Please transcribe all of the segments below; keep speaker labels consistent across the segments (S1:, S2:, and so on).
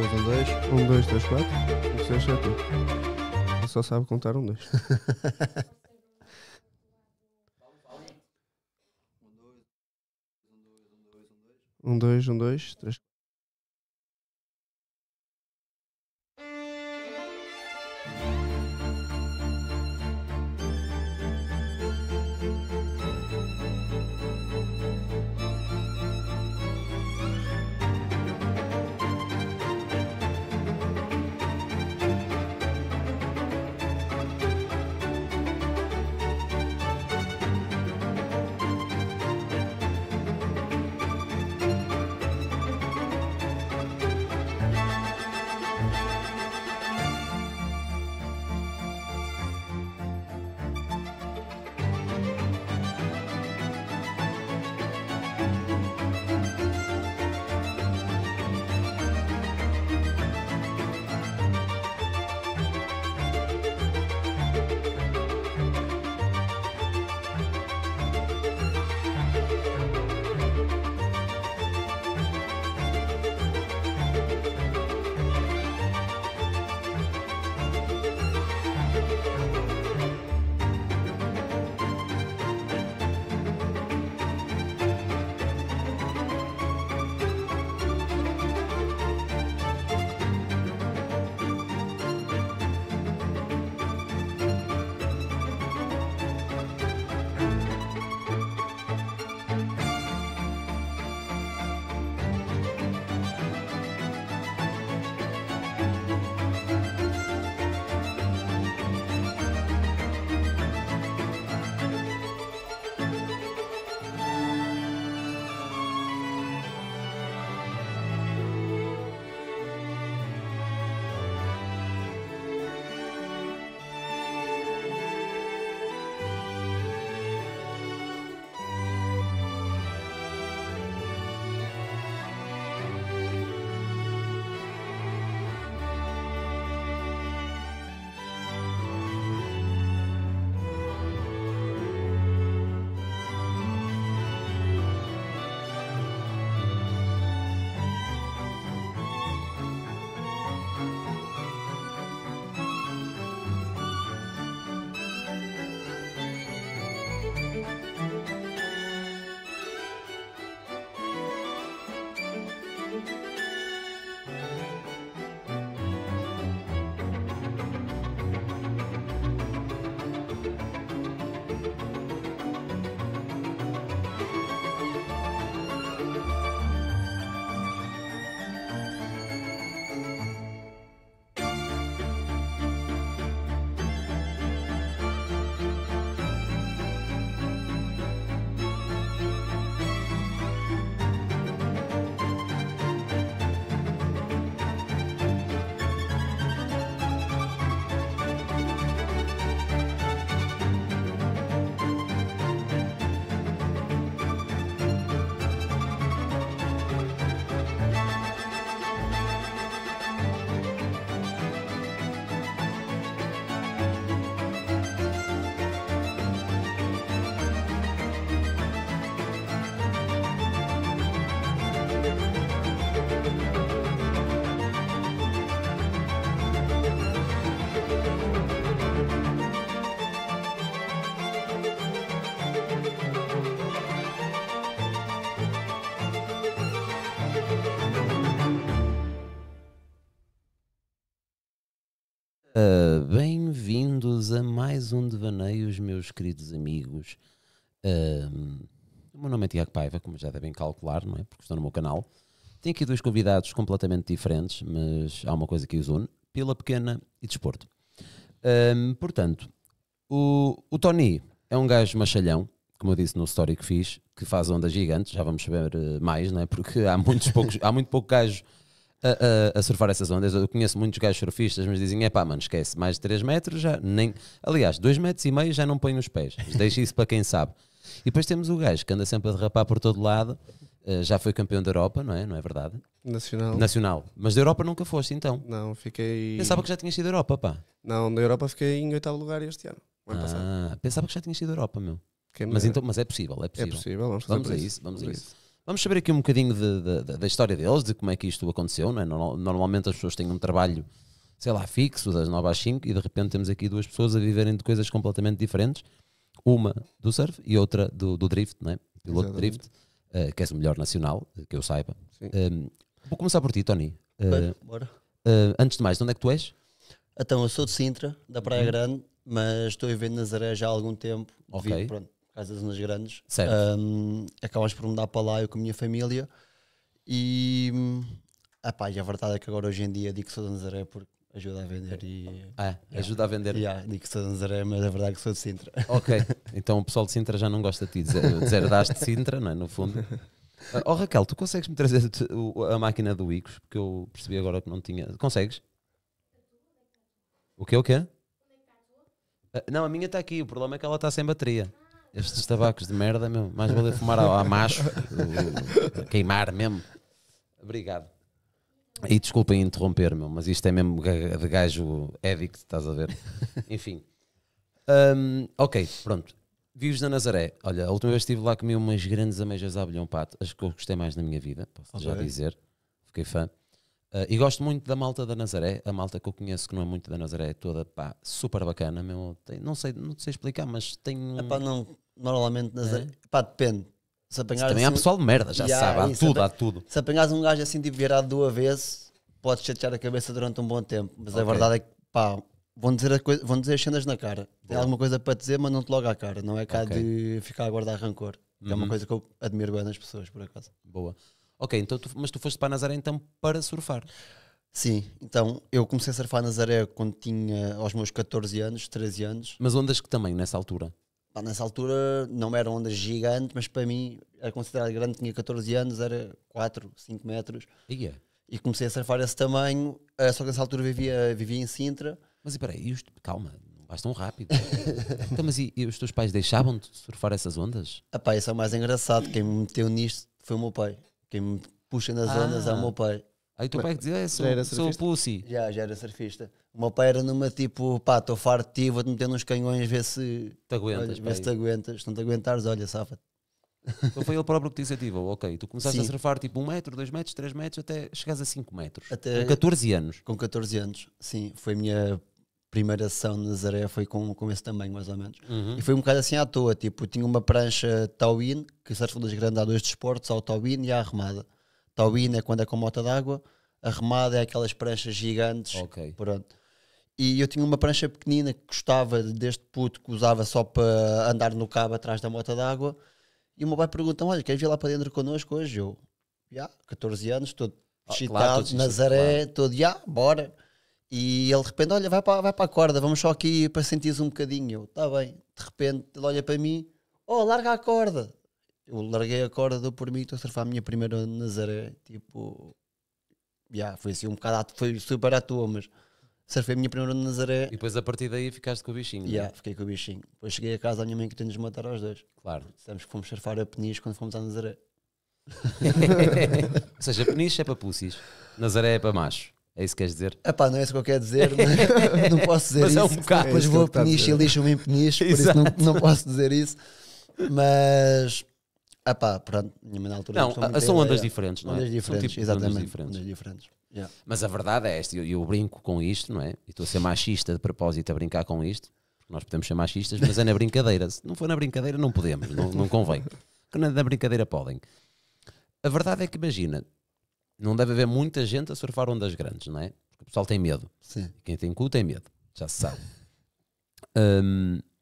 S1: vamos, um, dois. Um, dois, três, quatro. Um, seis, sete, Ele só sabe contar um, dois. um, dois, um, dois, três,
S2: bem-vindos a mais um Devaneios, meus queridos amigos. Um, o meu nome é Tiago Paiva, como já devem calcular, não é? Porque estou no meu canal. Tenho aqui dois convidados completamente diferentes, mas há uma coisa que os une: pela pequena e desporto. Um, portanto, o, o Tony é um gajo machalhão, como eu disse no story que fiz, que faz ondas gigantes, já vamos saber eh, mais, não é? Porque há, muitos poucos, há muito pouco gajo a, a, a, surfar essas ondas. Eu conheço muitos gajos surfistas, mas dizem: é pá, mano, esquece, mais de 3 metros já nem. Aliás, 2 metros e meio já não põe os pés. Deixa isso para quem sabe. E depois temos o gajo que anda sempre a derrapar por todo lado. Uh, já foi campeão da Europa, não é? Não é verdade?
S1: Nacional. Nacional. Mas da Europa
S2: nunca foste, então?
S1: Não, fiquei. Pensava que já tinha sido Europa, pá. Não, da Europa fiquei em oitavo lugar este ano. ano
S2: ah, pensava que já tinha sido Europa, meu. mas, então, mas é possível, é possível. É possível, vamos, vamos a isso. isso. Vamos, vamos a isso. isso. Vamos saber aqui um bocadinho de, de, de, da história deles, de como é que isto aconteceu. Não é? Normalmente as pessoas têm um trabalho, sei lá, fixo, das 9 às 5, e de repente temos aqui duas pessoas a viverem de coisas completamente diferentes. Uma do surf e outra do, do drift, não é? piloto drift, uh, que és o melhor nacional, eh, que eu saiba. Um, ehm, vou começar por ti, Tony. Bem, eh, bora. Uh, antes de mais, de onde é que tu és?
S3: Então, eu sou de Sintra, da Praia uhum. Grande, mas estou a viver em Nazaré já há algum tempo. Ok. Vivo, pronto, casas nas grandes, um, acabas por mudar para lá eu com a minha família e hum, epá, a verdade é que agora hoje em dia digo que sou de Nazaré porque ajuda a vender e ah, é? ajuda a vender yeah, digo que sou de Nazaré mas a verdade é que sou de Sintra ok então o pessoal de Sintra já não gosta de ti deserdaste de
S2: Sintra não é no fundo ah, oh Raquel tu consegues me trazer a máquina do Icos porque eu percebi agora que não tinha consegues o é que o que ah, não a minha está aqui o problema é que ela está sem bateria estes tabacos de merda, mesmo. Mais valeu fumar a, macho, queimar mesmo. Obrigado. E desculpem interromper, meu, mas isto é mesmo de gajo addict, estás a ver? Enfim. Um, ok, pronto. Vios da Nazaré. Olha, a última vez estive lá comi umas grandes ameijas a abelhão pato. As que eu gostei mais na minha vida, posso okay. já dizer. Fiquei fã. Uh, e gosto muito da malta da Nazaré. A malta que eu conheço que não é muito da Nazaré é toda, pá, super bacana,
S3: meu. Tem, não, sei, não sei explicar, mas tem... Um... Epá, não, normalmente nas é. pá, depende. Se apanhares também assim, há pessoal de merda, já sabe, há tudo, há tudo. Se apanhares um gajo assim tipo virado duas vezes, podes chatear a cabeça durante um bom tempo, mas okay. a verdade é que pá, vão dizer, coisa, vão dizer as cenas na cara. Tem alguma coisa para dizer, mas não te logo à cara, não é cá okay. de ficar a guardar rancor. Uhum. É uma uhum. coisa que eu admiro bem nas pessoas, por acaso. Boa. Ok, então tu, mas tu foste para Nazaré então para surfar? Sim, então eu comecei a surfar a Nazaré quando tinha aos meus 14 anos, 13 anos. Mas ondas que também nessa altura? Pá, nessa altura não era onda gigante, mas para mim era considerado grande, tinha 14 anos, era 4, 5 metros. É. E comecei a surfar esse tamanho, eh, só que nessa altura vivia, vivia em Sintra. Mas espera aí, calma, não vais tão rápido. então, mas e, e, os teus pais deixavam de surfar essas ondas? Ah isso é o mais engraçado, quem me meteu nisto foi o meu pai. Quem me puxa nas ah. ondas é o meu pai. Aí o teu pai dizia, é, sou, sou pussy. Já, já era surfista. O meu pai era numa tipo, pá, estou farto de ti, vou-te meter nos canhões, vê se te aguentas. Olha, ver se te aguentas. Se não te aguentares, olha, safa Então foi ele próprio que te incentivou, ok. Tu começaste Sim. a
S2: surfar tipo 1 um metro, 2 metros, 3 metros, até chegares a 5 metros.
S3: Até com 14 anos. Com 14 anos, sim. Foi a minha primeira sessão na Nazaré, foi com, com esse tamanho, mais ou menos. Uhum. E foi um bocado assim à toa, tipo, tinha uma prancha Tauin, que surfam das grandes há dois desportos, ao Tauin e à arremada tauína é quando é com mota d'água, a remada é aquelas pranchas gigantes. Ok. Pronto. E eu tinha uma prancha pequenina que gostava deste puto que usava só para andar no cabo atrás da mota d'água. E o meu pai pergunta: Olha, queres vir lá para dentro connosco hoje? Eu, já, yeah, 14 anos, todo ah, chitado, claro, todo Nazaré, claro. todo, já, yeah, bora. E ele de repente, olha, vai para, vai para a corda, vamos só aqui para sentir um bocadinho. Eu, está bem. De repente, ele olha para mim, oh, larga a corda. Eu larguei a corda, dou por mim, estou a surfar a minha primeira Nazaré. Tipo, já yeah, foi assim um bocado, foi super à toa, mas surfei a minha primeira Nazaré. E depois a partir daí ficaste com o bichinho. Yeah, né? fiquei com o bichinho. Depois cheguei a casa da minha mãe que tem matar aos dois. Claro. Dissemos que fomos surfar a Peniche quando fomos à Nazaré.
S2: Ou seja, Peniche é para pussis, Nazaré é para macho. É isso que queres dizer?
S3: Ah pá, não é isso que eu quero dizer, não, posso dizer mas é isso. É um bocado. Depois é vou a Peniche e lixo-me em Peniche, por isso não, não posso dizer isso. Mas ah pá, pronto, na altura. Não, a, são ondas diferentes, não é? Ondas tipo diferentes, tipo exatamente. Ondas diferentes. Ondas diferentes.
S2: Yeah. Mas a verdade é esta, eu, eu brinco com isto, não é? E estou a ser machista de propósito a brincar com isto, porque nós podemos ser machistas, mas é na brincadeira. Se não for na brincadeira, não podemos, não, não convém. Porque na brincadeira podem. A verdade é que, imagina, não deve haver muita gente a surfar ondas grandes, não é? Porque o pessoal tem medo. Sim. Quem tem cu tem medo, já se sabe. Um,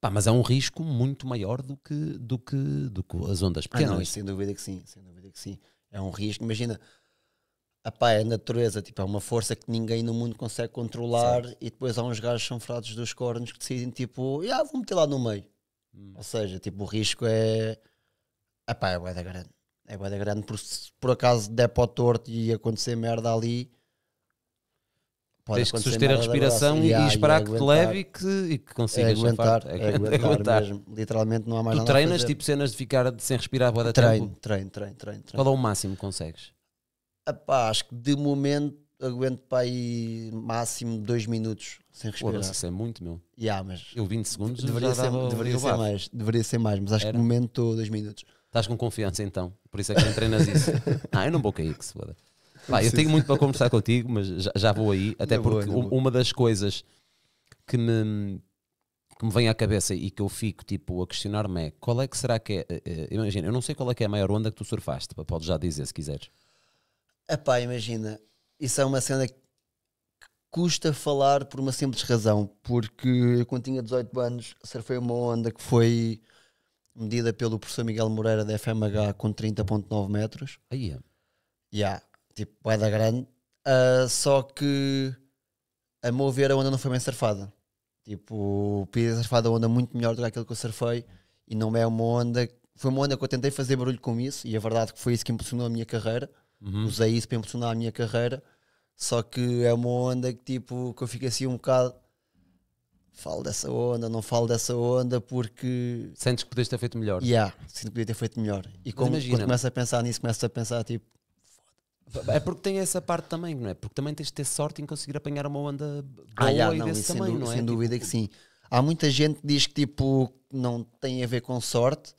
S2: Pá, mas há um risco muito maior do que, do que, do que as ondas
S3: pequenas. Ah, não, sem dúvida que sim, sem dúvida que sim. É um risco. Imagina, apá, é a natureza, tipo, é uma força que ninguém no mundo consegue controlar sim. e depois há uns gajos chanfrados dos cornos que decidem, tipo, ah, vou meter lá no meio. Hum. Ou seja, tipo, o risco é... Apá, é da grande. É da grande, por, por acaso der para o torto e acontecer merda ali Pode Tens que suster a respiração e, esperar e que te leve e que, e
S2: que consigas é aguentar. É, é aguentar, é aguentar, mesmo. Literalmente não há mais tu nada. Tu treinas tipo cenas de ficar sem respirar boa da treino, tempo? Treino, treino, treino, treino. Qual é o máximo que consegues?
S3: acho que de momento aguento para aí máximo 2 minutos sem respirar. Pô, isso é muito, meu. Yeah, mas eu 20 segundos deveria, ser, deveria ser mais, deveria ser mais, mas acho Era. que de momento estou 2 minutos.
S2: Estás com confiança então, por isso é que não treinas isso. ah, eu não vou cair que se foda eu tenho muito para conversar contigo, mas já, já vou aí, até não porque vou, uma vou. das coisas que me, que me vem à cabeça e que eu fico tipo a questionar-me é qual é que será que é. Eh, eh, imagina, eu não sei qual é que é a maior onda que tu surfaste, podes já dizer se quiseres.
S3: Epá, imagina, isso é uma cena que custa falar por uma simples razão, porque eu quando tinha 18 anos surfei uma onda que foi medida pelo professor Miguel Moreira da FMH com 30.9 metros. Aí é. yeah. yeah tipo, da grande. Uh, só que, a meu ver, a onda não foi bem surfada. Tipo, a surfada a onda muito melhor do que aquilo que eu surfei e não é uma onda. Foi uma onda que eu tentei fazer barulho com isso e a verdade é que foi isso que impulsionou a minha carreira. Uhum. Usei isso para impulsionar a minha carreira. Só que é uma onda que tipo, que eu fico assim um bocado. Falo dessa onda, não falo dessa onda porque. Sentes que podias ter feito melhor. Yeah, sinto que podia ter feito melhor. E como, quando começo a pensar nisso, começo a pensar tipo,
S2: é porque tem essa parte também, não é? Porque também tens de ter sorte em conseguir apanhar uma onda boa
S3: ah, e não, desse sem, não é? Sem tipo dúvida tipo... que sim. Há muita gente que diz que tipo, não tem a ver com sorte.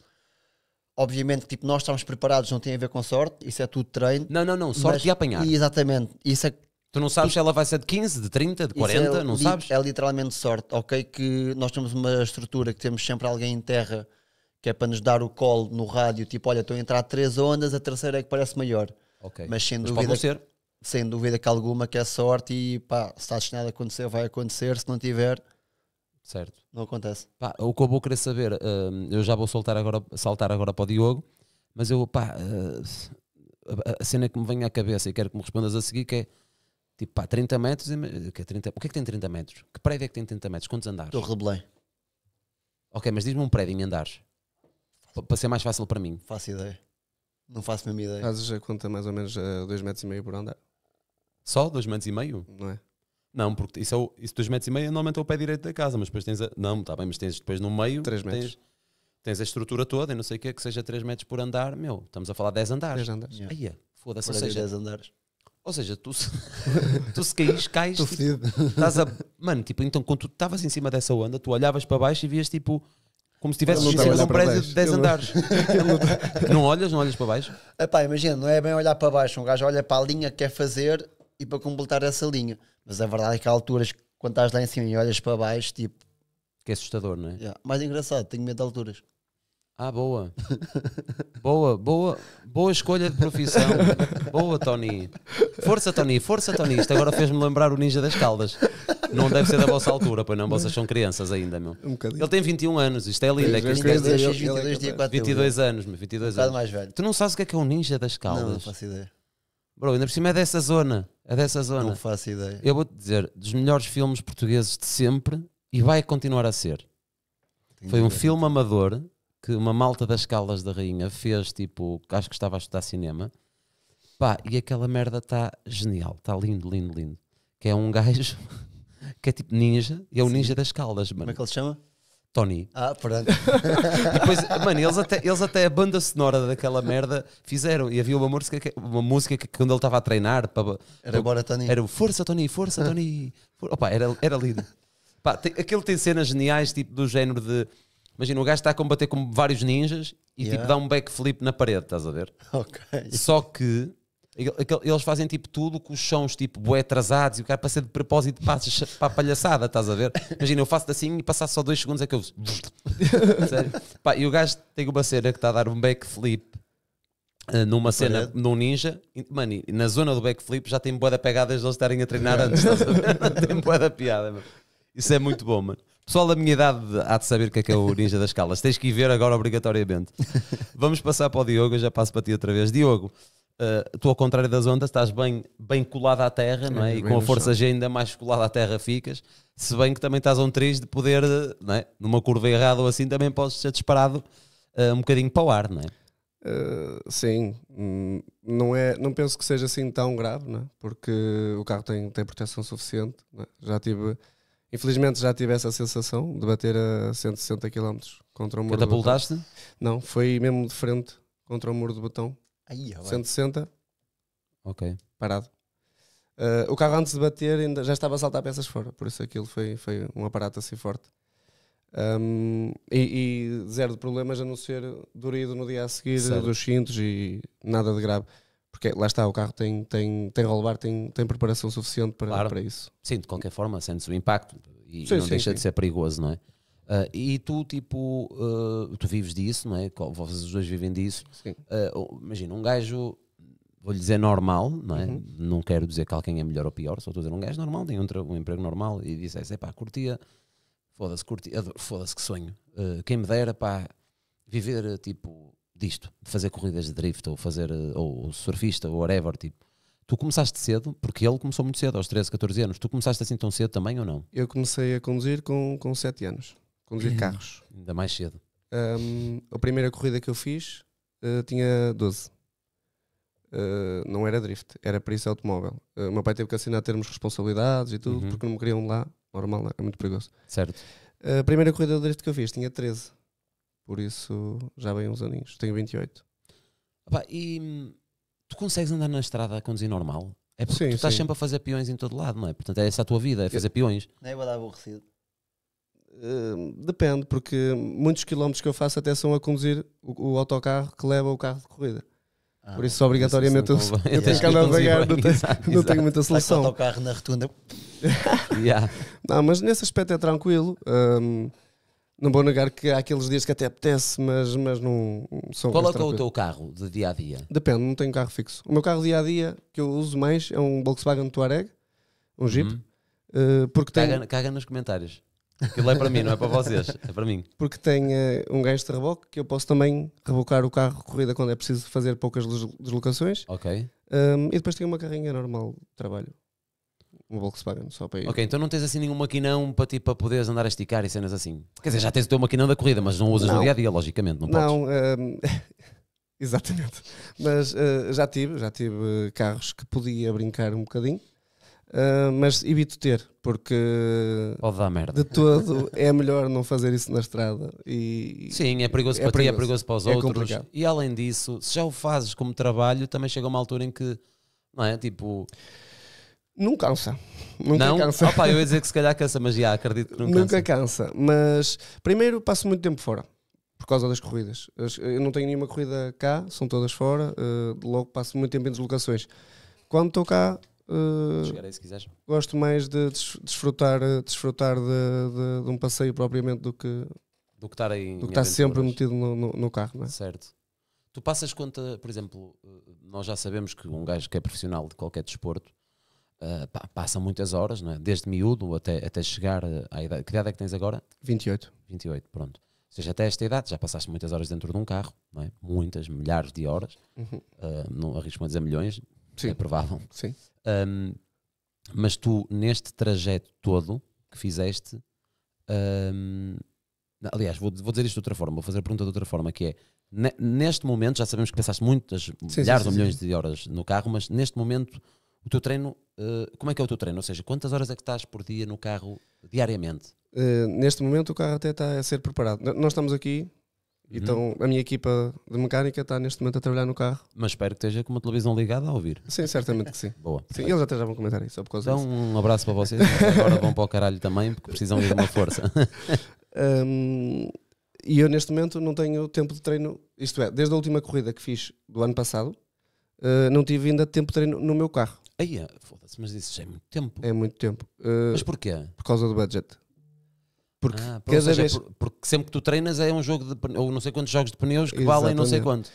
S3: Obviamente que tipo, nós estamos preparados, não tem a ver com sorte. Isso é tudo treino. Não, não, não. Sorte mas, de apanhar. Exatamente. Isso é, tu não sabes se ela vai ser de 15, de 30, de 40, é, não li, sabes? É literalmente sorte. Ok, que nós temos uma estrutura que temos sempre alguém em terra que é para nos dar o colo no rádio. Tipo, olha, estou a entrar três ondas, a terceira é que parece maior Okay. Mas sem Mas dúvida. Sem dúvida que alguma que é sorte e pá, se está destinado a acontecer, vai acontecer. Se não tiver, certo. não acontece.
S2: Pá, o que eu vou querer saber, hum, eu já vou soltar agora, saltar agora para o Diogo, mas eu, pá, hum, a cena que me vem à cabeça e quero que me respondas a seguir que é tipo, pá, 30 metros, que é 30, o que é que tem 30 metros? Que prédio é que tem 30 metros? Quantos andares? Torre de Belém. Ok, mas diz-me um prédio em andares. Para ser mais fácil para mim. Faço ideia. Não faço a mesma ideia. Fazes a conta mais ou menos a 2 metros e meio por andar. Só 2 metros e meio? Não é? Não, porque isso, é isso metros e meio é normalmente é o pé direito da casa, mas depois tens a, Não, está bem, mas tens depois no meio... 3 metros. Tens, tens, a estrutura toda e não sei o que, é que seja 3 metros por andar, meu, estamos a falar 10 andares. 10 andares. É, yeah. Aia, foda-se, ou seja... 10 andares. Ou seja, tu se, tu se caís, cais. Tipo, estás a, mano, tipo, então quando tu estavas em cima dessa onda, tu olhavas para baixo e vias tipo como se estivesse tá um prédio de 10 andares. Tá- não... olhas, não olhas para baixo?
S3: Epá, imagina, não é bem olhar para baixo. Um gajo olha para a linha que quer fazer e para completar essa linha. Mas a verdade é que há alturas quando estás lá em cima e olhas para baixo, tipo. Que é assustador, não é? Yeah. Mais engraçado, tenho medo de alturas. Ah, boa.
S2: boa, boa, boa escolha de profissão. boa, Tony. Força, Tony, força, Tony. Isto agora fez-me lembrar o Ninja das Caldas. Não deve ser da vossa altura, pois não, vocês são crianças ainda, meu. Um ele tem 21 anos, isto é lindo. É que isto é, 22, 22, 22 anos, meu, 22 um anos. mais velho. Tu não sabes o que é que é um Ninja das Caldas? Não, não faço ideia. Bro, ainda por cima é dessa zona. É dessa zona. Não faço ideia. Eu vou-te dizer, dos melhores filmes portugueses de sempre e vai continuar a ser. Foi um filme amador que uma malta das Caldas da Rainha fez, tipo, acho que estava a estudar cinema. Pá, e aquela merda está genial, está lindo, lindo, lindo. Que é um gajo que é tipo ninja, e é o Sim. ninja das Caldas, mano. Como é que ele se chama? Tony. Ah, pronto. e depois, mano, eles até, eles até a banda sonora daquela merda fizeram. E havia uma música que, uma música que quando ele estava a treinar. Para, era Bora Tony. Era o Força Tony, Força Tony. Opa, era, era lindo. Pá, tem, aquele tem cenas geniais, tipo do género de Imagina, o gajo está a combater com vários ninjas e tipo, yeah. tipo dá um backflip na parede, estás a ver? Ok. Só que eles fazem tipo tudo com os sons tipo bué atrasados e o cara para ser de propósito passa para a palhaçada, estás a ver? Imagina, eu faço assim e passar só dois segundos é que eu. Sério? Pá, e o gajo tem uma cena que está a dar um backflip eh, numa cena, num ninja, mano, na zona do backflip já tem boa da pegada eles estarem a treinar antes, estás a ver? Não tem boa da piada, mano. Isso é muito bom, mano. Pessoal da minha idade há de saber o que é que é o Ninja das Calas. Tens que ir ver agora obrigatoriamente. Vamos passar para o Diogo, eu já passo para ti outra vez. Diogo, uh, tu ao contrário das ondas estás bem, bem colado à terra, não é? é e com a força G ainda mais colado à terra ficas. Se bem que também estás um triz de poder,
S1: não é? numa curva errada ou assim, também podes ser disparado uh, um bocadinho para o ar, não é? Uh, sim, hum, não, é, não penso que seja assim tão grave, não é? porque o carro tem, tem proteção suficiente. É? Já tive Infelizmente já tive essa sensação de bater a 160 km contra o muro. Catapultaste? Não, foi mesmo de frente contra o muro de botão. Aí, 160. Ok. Parado. Uh, o carro antes de bater ainda já estava a saltar peças fora, por isso aquilo foi, foi um aparato assim forte. Um, e, e, zero de problemas a não ser dorido no dia a seguir, dos cintos e nada de grave porque lá está, o carro tem, tem, tem roll tem, tem preparação suficiente para, claro. para isso. Sim, de qualquer forma,
S2: sentes o impacto e, sim, não sim, deixa sim. de ser perigoso, não é? Uh, e tu, tipo, uh, tu vives disso, não é? Vocês os dois vivem disso. Uh, imagina, um gajo, vou-lhe dizer normal, não é? Uhum. Não quero dizer que alguém é melhor ou pior, só estou a dizer um gajo normal, tem um, um emprego normal e dissesse, pá, curtia, foda-se, curtia, foda-se que sonho. quem me dera, pá, viver, tipo, disto, de fazer corridas de drift ou fazer eh, ou surfista ou whatever, tipo. Tu começaste cedo, porque ele começou muito cedo, aos 13, 14 anos. Tu começaste assim tão cedo também ou não?
S1: Eu comecei a conduzir com, com 7 anos. Conduzir
S2: carros. Ainda mais cedo.
S1: Um, a primeira corrida que eu fiz uh, tinha 12. Uh, eh, não era drift, era isso automóvel. Uh, o meu pai teve que assinar termos de responsabilidades e tudo, uhum. porque não me queriam lá. Normal, é muito perigoso. Certo. A primeira corrida de drift que eu fiz tinha 13. Por isso, já vem uns aninhos. Tenho 28.
S2: Opa, e hum, tu consegues andar na estrada a conduzir normal? É porque sim, tu estás sim. sempre a
S1: fazer peões em todo lado, não é? Portanto, é essa a tua vida, é fazer eu, peões.
S3: Não é dar aborrecido.
S1: Uh, depende, porque muitos quilómetros que eu faço até são a conduzir o, o autocarro que leva o carro de corrida. Ah, Por isso, obrigatoriamente, isso é eu, eu, tenho que andar devagar, não, tenho, exato, não tenho muita solução. Vai com o
S3: autocarro na rotunda. yeah.
S1: Não, mas nesse aspecto é tranquilo. Um, não vou negar que há aqueles dias que até apetece, mas, mas não são Qual é, é o teu
S2: carro de dia a dia?
S1: Depende, não tenho carro fixo. O meu carro dia a dia que eu uso mais é um Volkswagen Touareg, um Jeep. Uhum. Eh, porque caga, tem...
S2: caga nos comentários. Aquilo é para mim, não é para vocês, é para mim.
S1: Porque tem uh, eh, um gancho de reboque que eu posso também rebocar o carro corrida quando é preciso fazer poucas deslocações. Ok. Um, e depois tem uma carrinha normal de trabalho.
S2: Uma Volkswagen só para ir. Ok, então não tens assim nenhum maquinão para, ti tipo, para poderes andar a esticar e cenas assim. Quer dizer, já tens o teu maquinão da corrida, mas não usas não. no dia a dia, logicamente, não, não
S1: podes. Não, ehm, exatamente. Mas uh, já tive, já tive eh, carros que podia brincar um bocadinho. Uh, mas evito ter, porque pode dar merda. De todo é melhor não fazer isso na estrada. E Sim, é perigoso é para perigoso. ti, é perigoso para os é outros. Complicado. E além
S2: disso, se já o fazes como trabalho, também chega uma altura em que não é tipo não
S1: cansa. Nunca não? cansa. Opa, eu ia dizer
S2: que se calhar cansa, mas já acredito que não cansa. Nunca
S1: cansa, mas primeiro passo muito tempo fora por causa das corridas. Eu não tenho nenhuma corrida cá, são todas fora, uh, logo passo muito tempo em deslocações. Quando estou cá, uh, aí, gosto mais de desfrutar, eh, desfrutar de, de, de, um passeio propriamente do que, do que estar, aí do que estar sempre metido no, no, no carro. É? Certo.
S2: Tu passas conta, por exemplo, nós já sabemos que um gajo que é profissional de qualquer desporto ah, passam muitas horas, não é? desde miúdo até, até chegar eh, à idade. Que idade é que tens agora? 28. 28, pronto. Ou seja, até esta idade já passaste muitas horas dentro de um carro, não é? muitas, milhares de horas, uhum. uh, não arrisco-me a dizer milhões, Sim. é provável. Sim. Um, mas tu, neste trajeto todo que fizeste, um, aliás, vou, vou dizer isto de outra forma, vou fazer a pergunta de outra forma, que é, neste momento, já sabemos que passaste muitas sim, milhares sim, sim, ou milhões de horas no carro, mas neste momento o teu treino, uh, como é que é o teu treino? Ou seja, quantas horas é que estás por dia no carro diariamente?
S1: Uh, neste momento o carro até está a ser preparado. nós estamos aqui, uhum. então a minha equipa de mecânica está neste momento a trabalhar no carro. Mas espero que esteja com uma televisão ligada a ouvir. Sim, certamente que sim. Boa. Sim, eles até já vão comentar
S2: isso, por causa Então disso. um abraço para vocês, agora vão para o caralho também, porque precisam de uma força.
S1: um, e eu neste momento não tenho tempo de treino, isto é, desde a última corrida que fiz do ano passado, uh, não tive ainda tempo de treino no meu carro. Aí, é, foda-se, mas isso já é muito tempo. É muito tempo. Uh, mas porquê? Por causa do budget. Porque, ah, cada seja, é vez...
S2: Por, porque sempre que tu treinas é um jogo de ou não sei quantos jogos de pneus que Exatamente. valem não sei quanto.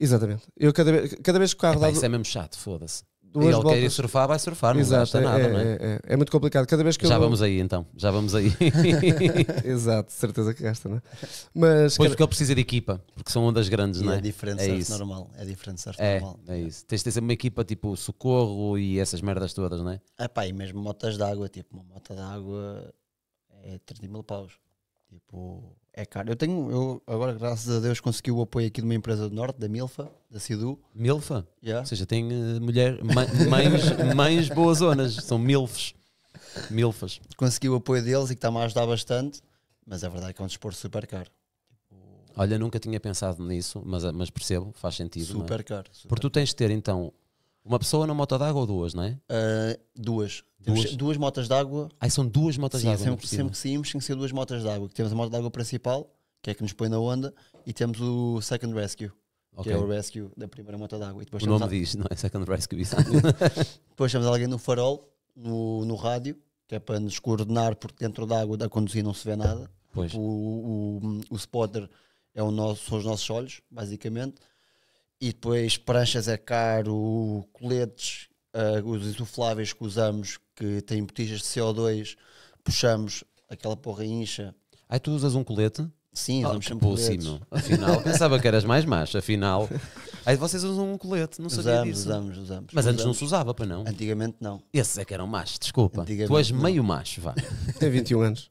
S1: Exatamente. Eu cada, cada vez que o carro Epá, dá. Isso é mesmo chato, foda-se duas e ele voltas. quer ir surfar, vai surfar, não Exato, gasta é, nada, é, não é? É, é? muito complicado. Cada vez que já eu... vamos
S2: aí então, já vamos aí. Exato, certeza que gasta, não é? Mas, pois cada... porque ele precisa de equipa, porque são ondas grandes, e não é? É diferente é surf isso. normal, é diferente surf é, normal. É isso, tens de ter sempre uma equipa tipo socorro e essas merdas todas,
S3: não é? É pá, e mesmo motas d'água, tipo uma mota d'água é 30 mil paus, tipo é caro. Eu tenho, eu agora, graças a Deus, consegui o apoio aqui de uma empresa do Norte, da Milfa, da Sidu. Milfa? Yeah. Ou seja, tem uh, mulher, mães, mães boas zonas, são milfes. Milfas. Consegui o apoio deles e que está-me a ajudar bastante, mas é verdade que é um desporto super caro.
S2: Olha, nunca tinha pensado nisso, mas, eh, mas percebo, faz sentido. É? Super é? caro. Super Porque tu tens de ter então uma pessoa na moto d'água ou duas, não é? Uh,
S3: duas. duas. duas motas d'água. Ah, são duas motas d'água. Sempre, sempre que saímos tem que ser duas motas d'água. Temos a moto d'água principal, que é que nos põe na onda, e temos o Second Rescue. Okay. que é o rescue da primeira moto d'água. o nome a... diz, não é second rescue. depois temos alguém no farol, no, no rádio, que é para nos coordenar, porque dentro da água da conduzir não se vê nada. Pois. Tipo, o, o, o spotter é o nosso, são os nossos olhos, basicamente e depois pranchas é caro, coletes, uh, os insufláveis que usamos, que têm botijas de CO2, puxamos, aquela porra incha. Ai, tu usas um colete? Sim, ah, usamos ah, pulsino. Afinal, pensava
S2: que eras mais macho, afinal. Aí vocês usam um colete, não sabia usamos, disso. Usamos, usamos. Mas usamos. antes não se
S3: usava, para não? Antigamente não.
S2: Esses é que eram machos, desculpa. Tu és não. meio macho, vá. Tem 21 anos.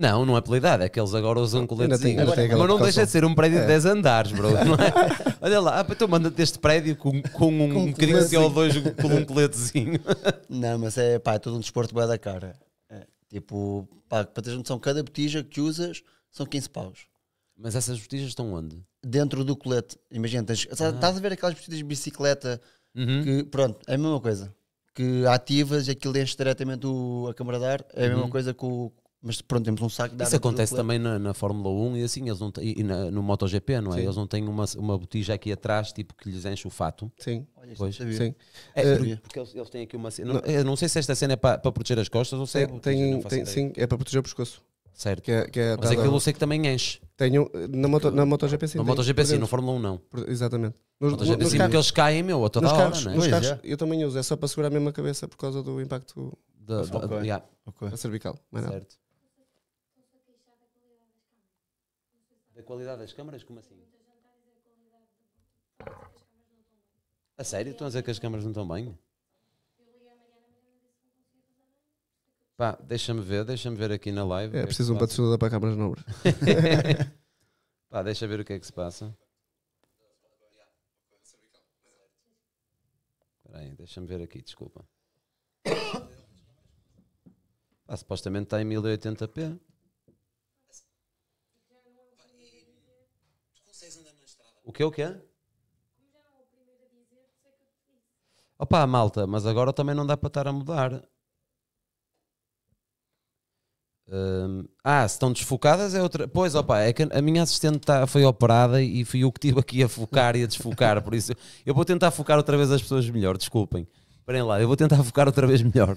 S2: Não, não é pela idade, é que eles agora usam coletezinho. Mas não deixa de ser um prédio de 10 é. andares, bro. É? Olha lá, então manda-te este prédio com, com um, bocadinho de CO2 com um coletezinho.
S3: Não, mas é, pá, é todo um desporto bem da cara. É, tipo, pá, para teres noção, cada botija que usas são 15 paus. Mas essas botijas estão onde? Dentro do colete. Imagina, tens, tá, ah. estás a ver aquelas botijas de bicicleta uhum. que, pronto, é a mesma coisa. Que ativas e aquilo enche diretamente o, a câmara de ar, é a mesma uhum. coisa com o mas pronto, temos um saco de Isso acontece também
S2: na, na, Fórmula 1 e assim, eles não e, e na, no MotoGP, não é? Sim. Eles não têm uma, uma botija aqui atrás, tipo que lhes enche o fato. Sim, Olha, pois. Sim. É, eh, porque, porque eles, eles, têm aqui uma cena. Não, eu
S1: não sei se esta cena é para, para proteger as costas ou se é. Tem, tem sim, é para proteger o pescoço. Certo. Que é, que é mas aquilo é eu sei que também enche. Tenho, eh, na, moto, na MotoGP sim. Na MotoGP sim, na Fórmula 1 não. Exatamente. Nos, MotoGP sim, porque eles caem, meu, a toda nos hora, carros, né? Nos pois carros, é. eu também uso, é só para segurar a mesma cabeça por causa do impacto da, a cervical. É certo.
S2: qualidade das câmaras? Como assim? É a sério? Estão a dizer que as câmaras não estão bem? Pá, deixa-me ver, deixa-me ver aqui na live. É, é preciso um patrocinador
S1: para câmaras nobres.
S2: Pá, deixa ver o que é que se passa. Espera aí, deixa-me ver aqui, desculpa. Ah, supostamente está em 1080p. O que é o é que é? Opa, malta, mas agora também não dá para estar a mudar. Um, ah, se estão desfocadas é outra. Pois, opa, é que a minha assistente tá, foi operada e fui eu que estive aqui a focar e a desfocar. Por isso, eu vou tentar focar outra vez as pessoas melhor. Desculpem. parem lá, eu vou tentar focar outra vez melhor.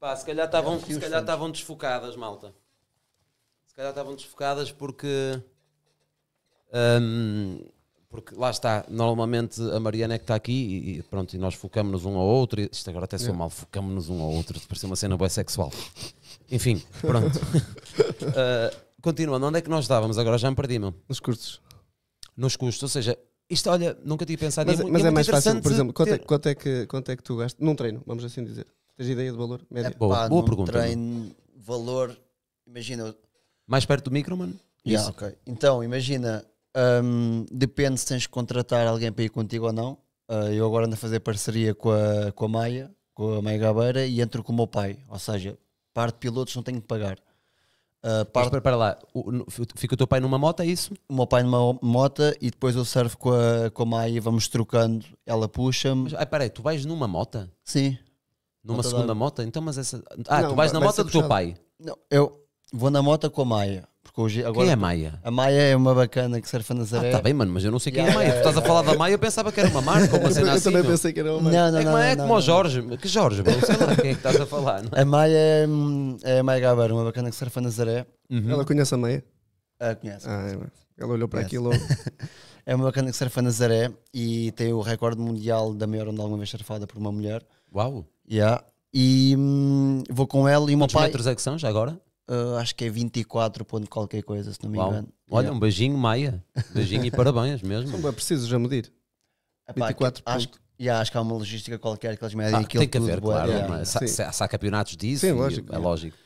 S2: Pá, se calhar estavam desfocadas, malta. Se calhar estavam desfocadas porque. Um, porque lá está, normalmente a Mariana é que está aqui e pronto, e nós focamos-nos um ao outro. isto agora até sou é. mal, focamos-nos um ao outro, parece uma cena boa sexual. Enfim, pronto. uh, eh, continuando, onde é que nós estávamos? Agora já me perdi meu. Nos cursos. Nos cursos, ou seja,
S1: isto olha, nunca tinha pensado Mas, é, é- mas é, é mais fácil, por exemplo, quanto é, quanto, é que, quanto é que tu gastas num treino, vamos assim dizer? Tens ideia de valor? É, boa pá, boa pergunta.
S3: Treino, valor, imagina. Mais perto do micro, mano? Yeah, Isso. Então, imagina, um, depende se tens que contratar alguém para ir contigo ou não. Uh, eu agora ando a fazer parceria com a, com a Maia, com a Maia Gabeira, e entro com o meu pai. Ou seja, parte de pilotos não tenho que pagar. Uh, parte... Mas para lá, fica o teu pai numa moto, é isso? O meu pai numa moto e depois eu servo com a, com a Maia e vamos trocando, ela puxa-me. Ah, peraí, tu vais numa moto? Sim. Numa segunda da... moto? Então, mas
S2: essa. Ah, não, tu vais na moto do puxado. teu pai? Não,
S3: eu vou na moto com a Maia. Porque hoje, agora, quem é a Maia? A Maia é uma bacana que surfa na Zaré. Ah, tá bem, mano, mas eu não sei quem é yeah, é a Maia. tu estás a falar da Maia, eu pensava que era uma marca ou uma cena eu assim. Eu também não. pensei que era uma marca. Não, não, é, não, não, é, é como o Jorge. Que Jorge, bro? sei lá quem é que estás a falar. É? A Maia é, é a Maia Gabar, uma bacana que surfa na Zaré. Uhum. Ela conhece a Maia? Ah, conhece. Ah, é, ela olhou para aquilo. é uma bacana que surfa na Zaré e tem o recorde mundial da maior onda alguma vez surfada por uma mulher. Uau! Yeah. E hum, vou com ela e o meu Quantos pai. metros é que são já agora? Uh, acho que é 24 ponto qualquer coisa, se não me Uau. engano. Olha, Yeah. um beijinho, Maia. Beijinho e parabéns mesmo. Não é preciso já medir. Epá, 24 acho, yeah, acho que há uma logística qualquer que eles medem Ah, aquilo tem que haver, claro. yeah. mas se, há-
S2: se há campeonatos
S3: disso, Sim, lógico, é lógico.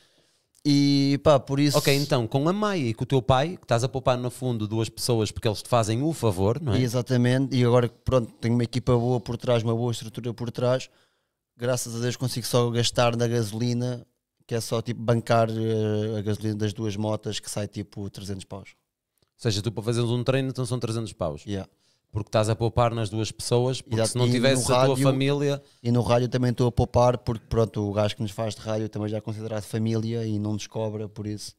S3: E pá, por isso. Ok, então, com a Maia e com o teu pai,
S2: que estás a poupar no fundo duas pessoas porque eles te fazem o favor, não é?
S3: Exatamente, e agora pronto, tenho uma equipa boa por trás, uma boa estrutura por trás, graças a Deus consigo só gastar na gasolina, que é só tipo bancar eh, a gasolina das duas motas que sai tipo 300 paus. Ou seja, tu para fazeres um treino então são 300 paus. Yeah. Porque estás a poupar nas duas pessoas, porque Exato. se não tivesse a rádio, tua família. E no rádio também estou a poupar, porque pronto, o gajo que nos faz de rádio também já é considerado família e não nos cobra por isso.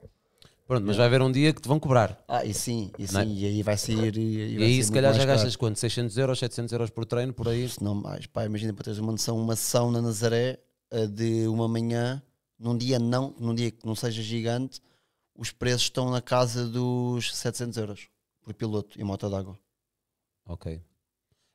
S2: Pronto, mas vai haver um dia que te vão cobrar.
S3: Ah, e sim, e é? sim, e aí vai sair. E, e vai aí se calhar já gastas quanto? 600 euros, 700 euros por treino, por aí? Se não mais, pá, imagina para teres uma noção, uma sessão na Nazaré eh, de uma manhã, num dia não, num dia que não seja gigante, os preços estão na casa dos 700 euros por piloto e moto d'água. Ok.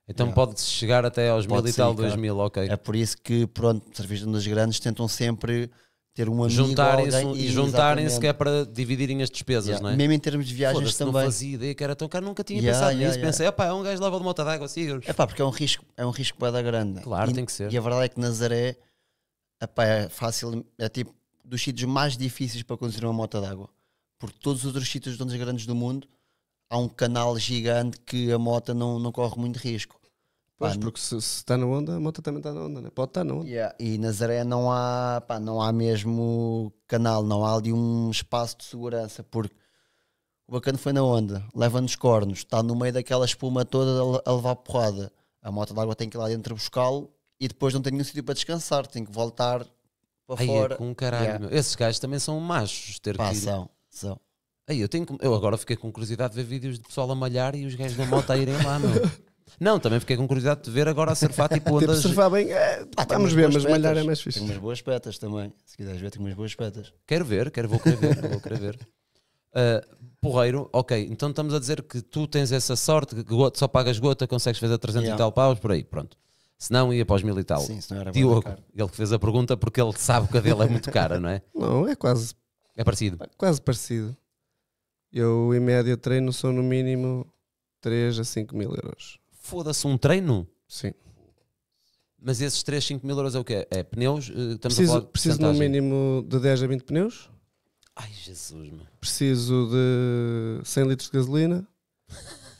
S3: Então yeah. pode chegar até aos pode mil e tal, dois mil, ok. É por isso que, pronto, serviços das grandes tentam sempre ter um amigo juntarem-se e juntarem-se que é
S2: para dividirem as despesas, yeah. não é? Mesmo em termos de viagens também. Não fazia ideia que era tão caro, nunca tinha yeah, pensado yeah, nisso. Yeah.
S3: Pensei, é é um gajo leva de moto d'água, assim É pá, porque é um risco, é um risco para bada grande. Claro, e, tem que ser. E a verdade é que Nazaré, epá, é fácil, é tipo dos sítios mais difíceis para conduzir uma moto d'água. Porque todos os outros sítios onde grandes do mundo há um canal gigante que a moto não, não corre muito risco. Pois, pá, porque se, está na onda, a moto também está na onda, né? pode estar na onda. Yeah. E Nazaré não há, pá, não há mesmo canal, não há ali um espaço de segurança, porque o bacana foi na onda, leva nos cornos, está no meio daquela espuma toda a levar porrada. A moto d'água tem que ir lá dentro buscá-lo e depois não tem nenhum sítio para descansar, tem que voltar para Ai, é fora. É com caralho, yeah.
S2: Esses gajos também são machos, ter pá, que ir. São, são. Aí, eu, tenho, eu agora fiquei com curiosidade de ver vídeos de pessoal a malhar e os gajos da moto a irem lá, meu. Não, também fiquei com curiosidade de ver agora a surfar tipo ondas. tipo, surfar bem, é, ah, vamos ver, mas malhar é
S3: mais fixe. Tem umas boas petas também. Se quiseres ver, tem umas boas petas. Quero ver, quero, vou querer ver, vou querer ver. Uh, porreiro,
S2: ok, então estamos a dizer que tu tens essa sorte, que gota, só pagas gota, consegues fazer 300 yeah. e tal paus, por aí, pronto. Se não, ia para os mil e tal. Sim, senhora, Diogo, ele que fez a pergunta porque ele sabe que a dele é muito cara, não é? Não, é quase. É parecido.
S1: É quase parecido. Eu, em média, treino sou no mínimo 3 a 5 mil euros. Foda-se um treino? Sim.
S2: Mas esses 3, 5 mil euros é o quê? É pneus? Eh, estamos preciso, a preciso no
S1: mínimo de 10 a 20 pneus. Ai, Jesus, mano. Preciso de 100 litros de gasolina,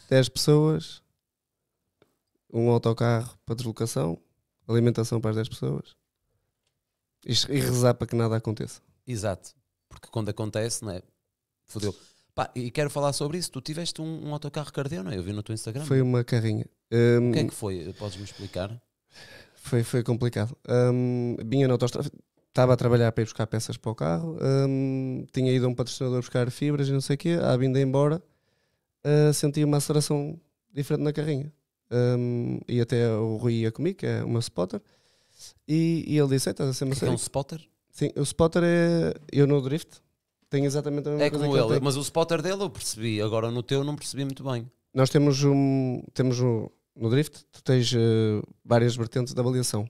S1: 10 pessoas, um autocarro para deslocação, alimentação para as 10 pessoas e rezar para que nada aconteça.
S2: Exato. Porque quando acontece, não é? Fodeu. Pá, e quero falar sobre isso. Tu tiveste um, um autocarro cardeu, não é? Eu vi no teu Instagram. Foi uma
S1: carrinha. Um, o que é que
S2: foi? Podes-me explicar?
S1: Foi, foi complicado. Um, vinha na autostrada, estava a trabalhar para ir buscar peças para o carro, um, tinha ido a um patrocinador buscar fibras e não sei o quê, à vinda embora, uh, senti uma aceleração diferente na carrinha. Um, e até o Rui ia comigo, que é uma spotter, e, e ele disse: Estás a ser que, é que é um spotter? Sim, o spotter é eu no drift, tem exatamente a mesma é coisa. É como ele, ele
S2: mas o spotter dele eu percebi, agora no teu não percebi muito bem.
S1: Nós temos um. Temos um no drift, tu tens uh, várias vertentes de avaliação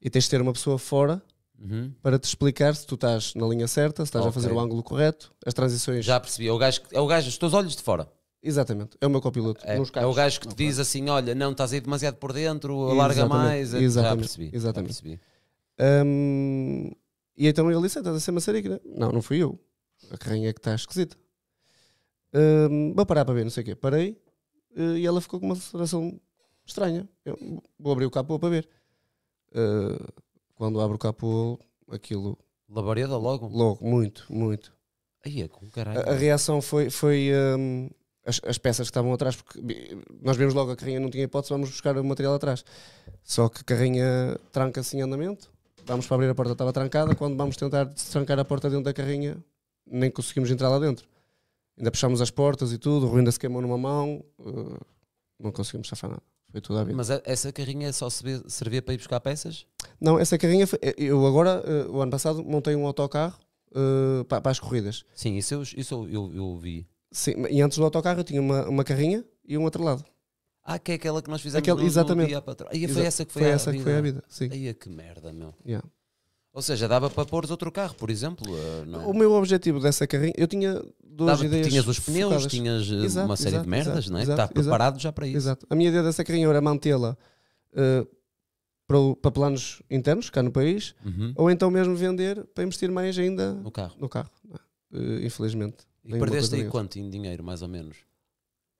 S1: e tens de ter uma pessoa fora Uhum. para te explicar se tu estás na linha certa, se estás okay. a fazer o ângulo correto, as transições. Já
S2: percebi, é o gajo, é o gajo dos
S1: teus olhos de fora. Exatamente, é o meu copiloto. É, é o
S2: gajo que te okay. diz assim: olha, não estás aí demasiado por dentro, alarga mais. É, exatamente. Já percebi. Exatamente. Já percebi.
S1: Um, e então ele disse: estás a ser uma que né? Não, não fui eu a carrinha é que está esquisita. Um, vou parar para ver, não sei o quê. Parei eh, e ela ficou com uma sensação estranha. Eu vou abrir o capô para ver. Uh, quando abro o capô, aquilo. Labareda logo? Logo, muito, muito. Aí é com caralho. A, a reação foi. foi um, as, as, peças que estavam atrás, porque nós vimos logo a carrinha não tinha hipótese, vamos buscar o material atrás. Só que a carrinha tranca assim andamento, vamos para abrir a porta, estava trancada, quando vamos tentar trancar a porta dentro da carrinha, nem conseguimos entrar lá dentro. Ainda fechámos as portas e tudo, o Rui ainda se queimou numa mão, uh, não conseguimos safar nada. Foi tudo à vida. Mas
S2: essa carrinha só servia para ir buscar peças?
S1: Não, essa carrinha, foi, eh, eu agora, uh, o ano passado, montei um autocarro uh, para, para, as corridas. Sim, isso, eu, isso eu, eu, vi. Sim, e antes do autocarro eu tinha uma, uma carrinha e um lado.
S2: Ah, que é aquela que nós fizemos no, exatamente. No dia para trás. Aí foi essa que foi, foi a essa vida. que foi a vida.
S1: Sim. Aí é que merda, meu.
S2: Yeah. Ou seja, dava para pôr outro carro, por exemplo. Eh, não... É? O
S1: meu objetivo dessa carrinha, eu tinha duas dava, ideias. Tinhas os pneus, focadas. tinhas eh, exato, uma série exato, de merdas, exato, não é? Exato, Está preparado já para isso. Exato. A minha ideia dessa carrinha era mantê-la uh, para, para, planos internos, cá no país, uhum. ou então mesmo vender para investir mais ainda no carro. No carro uh, infelizmente. E perdeste aí
S2: quanto em dinheiro, mais ou menos?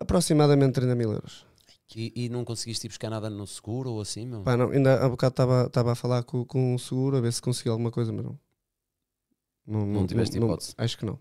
S1: Aproximadamente 30 mil euros.
S2: E, e, não conseguiste ir buscar nada no seguro ou assim, meu? Pá, não,
S1: ainda há bocado estava a falar com, com o seguro a ver se conseguia alguma coisa, mas não. Não, não, não tiveste não, hipótese? acho que não.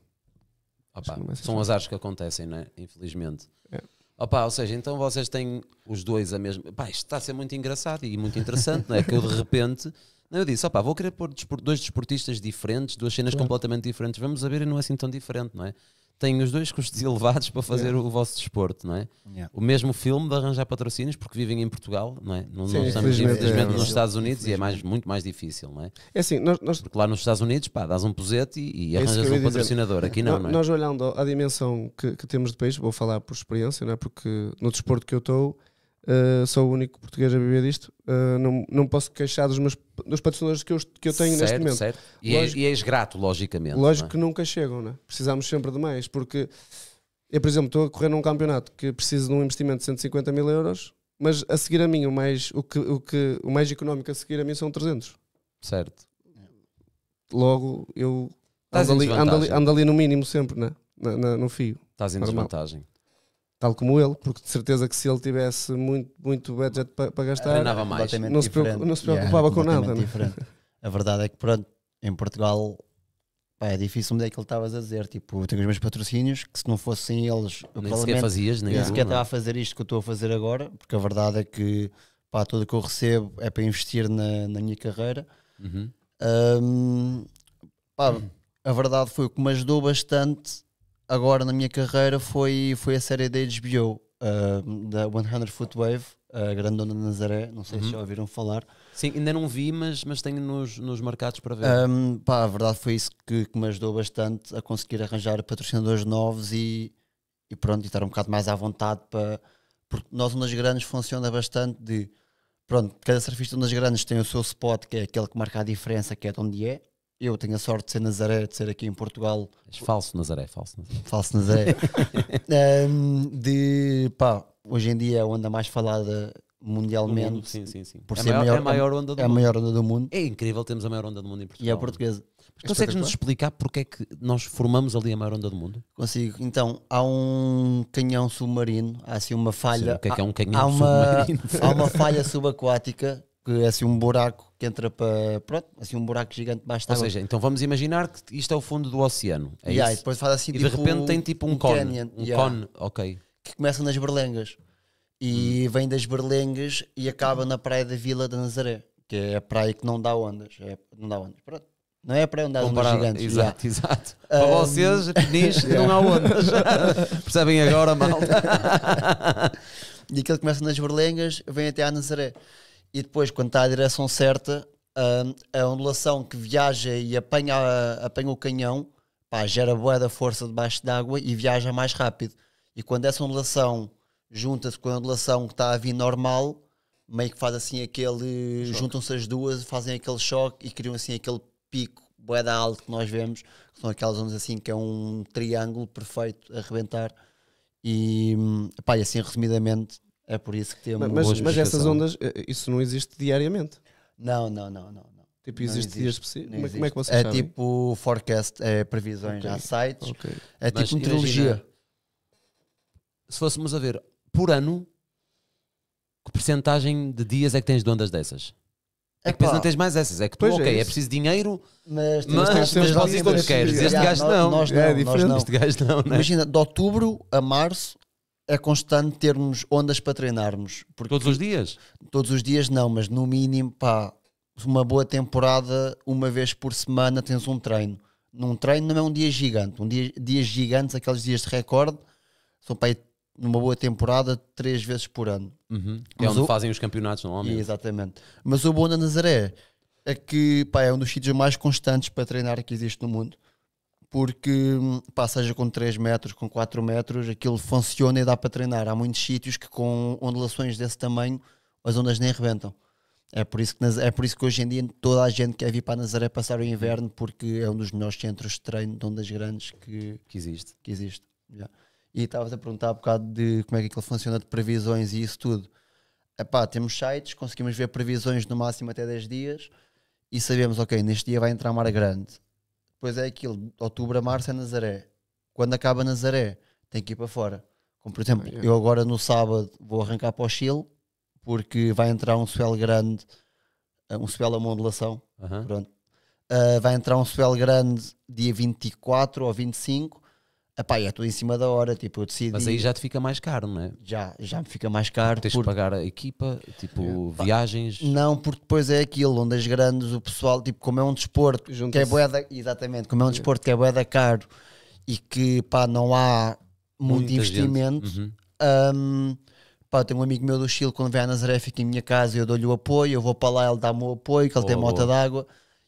S1: Opa, acho que não são
S2: azares que acontecem, né? infelizmente. É. Opa, ou seja, então vocês têm os dois a mesma. Pá, isto está a ser muito engraçado e muito interessante, não é? Que eu de repente. Não, eu disse, opa, vou querer pôr dois desportistas diferentes, duas cenas claro. completamente diferentes. Vamos a ver, e não é assim tão diferente, não é? têm os dois custos elevados para fazer yeah. o vosso desporto, não é? Yeah. O mesmo filme de arranjar patrocínios porque vivem em Portugal, não é? Não, Sim, não estamos infelizmente é nos Estados Unidos e é mais, muito mais difícil, não é? É assim, nós, nós... Porque lá nos Estados Unidos, pá, dás um posete e, e é arranjas um patrocinador, dizer. aqui não, não é?
S1: Nós olhando à dimensão que, que, temos de país, vou falar por experiência, não é? Porque no desporto que eu estou... Tô eh, sou o único português a viver disto. Uh, não, não posso queixar dos, meus, dos patrocinadores que eu, que eu tenho certo, neste momento. Certo. E, lógico, é, e
S2: és grato, logicamente. É? Lógico é? que
S1: nunca chegam, né? precisamos sempre de mais, porque eu, por exemplo, estou a correr num campeonato que precisa de um investimento de 150 mil euros, mas a seguir a mim, o mais, o que, o que, o mais económico a seguir a mim são 300. Certo. Logo, eu ando ali, ando ali, ando ali, no mínimo sempre, né? Na, na, no fio. Estás em normal. desvantagem tal como ele, porque de certeza que se ele tivesse muito, muito budget para, gastar, mais. Não, se não se preocupava yeah, com nada. Né?
S3: A verdade é que pronto, em Portugal pá, é difícil onde é que ele estavas a dizer. Tipo, eu tenho os meus patrocínios que se não fossem eles, eu nem sequer fazias, nem sequer estava a fazer isto que eu estou a fazer agora, porque a verdade é que pá, tudo que eu recebo é para investir na, na minha carreira. Uhum. Um, pá, uhum. A verdade foi o que me ajudou bastante agora na minha carreira foi, foi a série da HBO, uh, ah, da 100 Foot Wave, a Grandona de Nazaré, não sei uhum. se já ouviram falar. Sim, ainda não vi, mas, mas tenho nos, nos marcados para ver. Um, pá, a verdade foi isso que, que, me ajudou bastante a conseguir arranjar patrocinadores novos e, e pronto, e estar um bocado mais à vontade para. Porque nós, um das grandes, funciona bastante de. Pronto, cada surfista, um das grandes, tem o seu spot, que é aquele que marca a diferença, que é de onde é eu tenho a sorte de ser Nazaré, de ser aqui em Portugal. Falso Nazaré, falso Nazaré. Falso Nazaré. um, de pá, hoje em dia é a onda mais falada mundialmente. Mundo, sim, sim, sim. Por é ser maior, maior, é a maior onda do é mundo. a maior onda do mundo.
S2: É incrível, temos a maior onda do mundo em Portugal. E é portuguesa.
S3: Consegues-nos explicar porque é que nós formamos ali a maior onda do mundo? Consigo. Então, há um canhão submarino, há assim uma falha. Sim, o que é, que é um canhão há uma, submarino? Há uma falha subaquática que é assim um buraco que entra para. Pronto, assim um buraco gigante basta Ou seja, então vamos imaginar que isto é o fundo do oceano. É yeah, isso? E depois faz assim e tipo, de repente tem tipo um, um cone. Canyon, um yeah. cone, ok. Que começa nas Berlengas. E hum. vem das Berlengas e acaba na praia da Vila da Nazaré. Que é a praia que não dá ondas. É, não dá ondas. Pronto. Não é para onde há ondas gigantes. Exato, yeah. exato. Um, para vocês, peniche yeah. não há ondas. Percebem agora, malta? e aquilo começa nas Berlengas, vem até à Nazaré e depois, quando está à direção certa, hum, a, ondulação que viaja e apanha, apanha o canhão pá, gera boa da força debaixo d'água e viaja mais rápido. E quando essa ondulação junta-se com a ondulação que está a vir normal, meio que faz assim aquele. juntam-se as duas, fazem aquele choque e criam assim aquele pico boa da alto que nós vemos, que são aquelas ondas assim que é um triângulo perfeito a arrebentar. E, hum, pá, e assim resumidamente é por isso que temos. Mas, mas essas ondas,
S1: eh, eh, isso não existe diariamente. Não, não, não, não. não. Tipo, não existe, existe dias específicos? Como, é como, é que vocês é
S3: sabem? É tipo forecast, é previsões okay. a sites. Okay. É mas tipo meteorologia. Se fôssemos a ver por ano, que percentagem de
S2: dias é que tens de ondas dessas? É que depois não tens mais essas. É que tu, é ok, é, é, preciso dinheiro, mas, tens mas, mas vocês todos queres. Este gajo não. Nós é não, é Nós não. Este gajo não, não. Né? Imagina,
S3: de outubro a março é constante termos ondas para treinarmos. Porque todos os dias? Todos os dias não, mas no mínimo, pá, uma boa temporada, uma vez por semana tens um treino. Num treino não é um dia gigante. Um dia, dias gigantes, aqueles dias de recorde, são para ir numa boa temporada três vezes por ano. Uhum. É onde o... fazem os campeonatos
S2: normalmente. exatamente.
S3: Mas o bom da Nazaré é que pá, é um dos sítios mais constantes para treinar que existe no mundo porque hum, pá, seja com 3 metros, com 4 metros, aquilo funciona e dá para treinar. Há muitos sítios que com ondulações desse tamanho as ondas nem rebentam. É por, isso que, é por isso que hoje em dia toda a gente quer vir para Nazaré passar o inverno porque é um dos melhores centros de treino de ondas grandes que, que existe. Que existe. Yeah. E estavas a perguntar um bocado de como é que aquilo funciona de previsões e isso tudo. Epá, temos sites, conseguimos ver previsões no máximo até 10 dias e sabemos, ok, neste dia vai entrar mar grande depois é aquilo, outubro a março é Nazaré. Quando acaba Nazaré, tem que ir para fora. Como por exemplo, ah, é. eu agora no sábado vou arrancar para o Chile, porque vai entrar um swell grande, ah, um swell a uma ondulação, uhum. pronto. Uh, vai entrar um swell grande dia 24 ou 25 Epá, é tudo em cima da hora, tipo, eu decidi. Mas aí já
S2: te fica mais caro, não é? Já, já me fica mais caro. Tens de pagar a equipa, tipo, é. viagens.
S3: Não, porque depois é aquilo, onde as grandes, o pessoal, tipo, como é um desporto que é boeda, exatamente, como é um desporto que é boeda caro e que, pá, não há muito Muita investimento. Uhum. Um, pá, tenho um amigo meu do Chile, quando vem a Nazaré, fica em minha casa, e eu dou-lhe o apoio, eu vou para lá, ele dá-me o apoio, que ele tem mota d'água.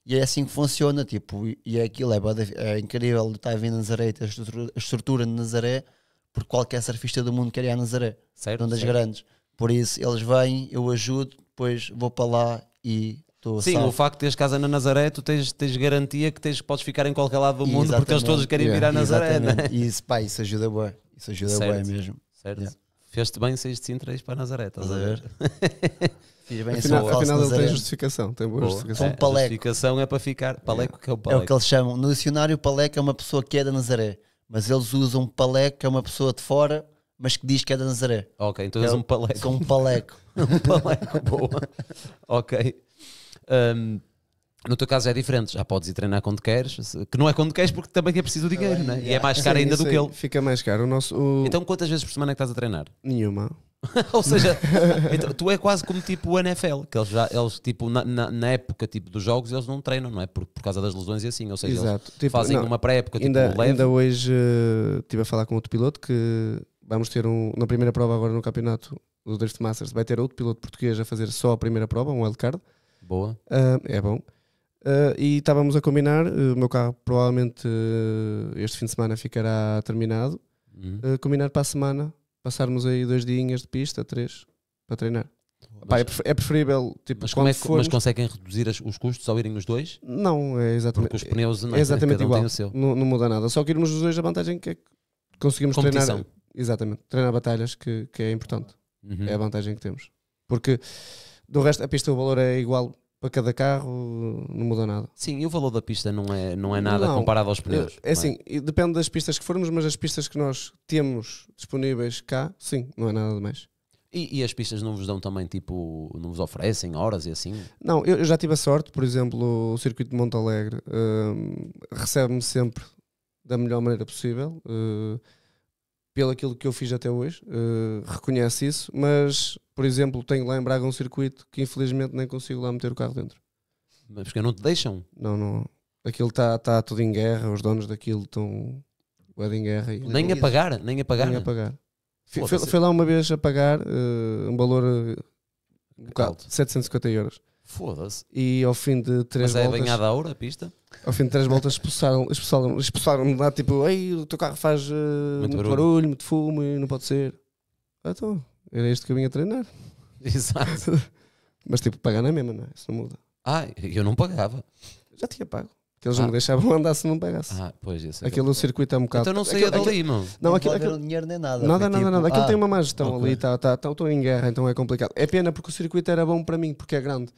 S3: E é assim que funciona, tipo, e é aquilo, é, é incrível, estar vindo a Nazaré, a estrutura, a estrutura de Nazaré, porque qualquer surfista do mundo quer ir a Nazaré, certo, uma das certo. grandes. Por isso, eles vêm, eu ajudo, depois vou para lá e estou Sim, salvo. o facto de teres casa na Nazaré, tu tens, tens garantia que tens, podes ficar em qualquer lado do mundo, porque eles todos querem yeah, vir a Nazaré, né? E isso, pá, isso ajuda bem, isso ajuda
S2: certo. bem mesmo. Certo. Yeah. Fez-te bem, seis de Sintra para a Nazaré, estás a ver? Bem afinal, afinal ele tem justificação, tem boa, boa. justificação. É, um paleco. A justificação é para ficar. É. Paleco que é o paleco. É o que
S3: eles chamam. No dicionário, paleco é uma pessoa que é da Nazaré, mas eles usam paleco, que é uma pessoa de fora, mas que diz que é da Nazaré. Ok, então é um paleco. são um paleco. um paleco, boa.
S2: Ok. Um, no teu caso é diferente, já podes ir treinar quando queres, que não é quando queres porque também é preciso dinheiro, né? Yeah. e é mais caro sim, ainda do que ele. Fica mais caro. O nosso, o... Então quantas vezes por semana é que estás a treinar? Nenhuma. Ou seja, então, tu é quase como tipo o NFL, que eles já, eles tipo, na, na, na, época tipo, dos jogos eles não treinam, não é? Por, por causa das lesões e assim, ou seja, Exato. eles tipo, fazem não, uma pré-época tipo, ainda, leve. Ainda hoje
S1: uh, estive a falar com outro piloto que vamos ter um, na primeira prova agora no campeonato do Drift Masters, vai ter outro piloto português a fazer só a primeira prova, um wildcard. Boa. Uh, é bom. Uh, e estávamos a combinar, o meu carro provavelmente este fim de semana ficará terminado, uhum. combinar para a semana passarmos aí dois dias de pista, três, para treinar. Mas, Pá, é, é, preferível, tipo, mas, como é que, formos, mas conseguem reduzir as, os custos ao irem os dois? Não, é exatamente. Porque os
S2: pneus não, é exatamente igual.
S1: Um não, não, muda nada. Só que irmos os dois, a vantagem que é que conseguimos Competição. treinar. Exatamente, treinar batalhas, que, que é importante. Uhum. É a vantagem que temos. Porque do resto, a pista, o valor é igual para cada carro não muda nada.
S2: Sim, e o valor da pista não é, não é nada não, comparado aos pneus. É, é assim,
S1: é? depende das pistas que formos, mas as pistas que nós temos disponíveis cá, sim, não é nada de mais.
S2: E, e, as pistas não vos dão também, tipo, não vos oferecem horas e assim?
S1: Não, eu, eu já tive a sorte, por exemplo, o circuito de Monte Alegre hum, recebe-me sempre da melhor maneira possível. Eh, pelo aquilo que eu fiz até hoje, uh, reconhece isso, mas, por exemplo, tenho lá em Braga um circuito que infelizmente nem consigo lá meter o carro dentro. Mas porque não te deixam? Não, não. Aquilo está tá tudo em guerra, os donos daquilo estão em guerra. E... Nem a pagar, nem a pagar. Nem a pagar. Foi, foi, lá uma vez a pagar uh, um valor uh, um bocado, 750 euros. Foda-se. E ao fim de três Mas é voltas. Mas é banhada a ouro a pista? Ao fim de três voltas expulsaram-me expulsaram, expulsaram lá, tipo, ei, o teu carro faz uh, muito, muito barulho. barulho. muito fumo e não pode ser. Ah, então, era este que eu vinha treinar. Exato. Mas tipo, pagar na mesma, não é? Isso não muda.
S3: Ah,
S2: eu não pagava. Já tinha pago. Que eles ah. não me deixavam
S1: andar se não pagasse. Ah, pois isso. É aquele circuito é um bocado. Então não saía aquilo, dali, mano. Não, não aquilo, aquilo, dinheiro nem nada. Nada, nada, tipo, nada. Aquilo ah, tem uma má gestão okay. ali, tá, tá, tá, estou em guerra, então é complicado. É pena porque o circuito era bom para mim, porque é grande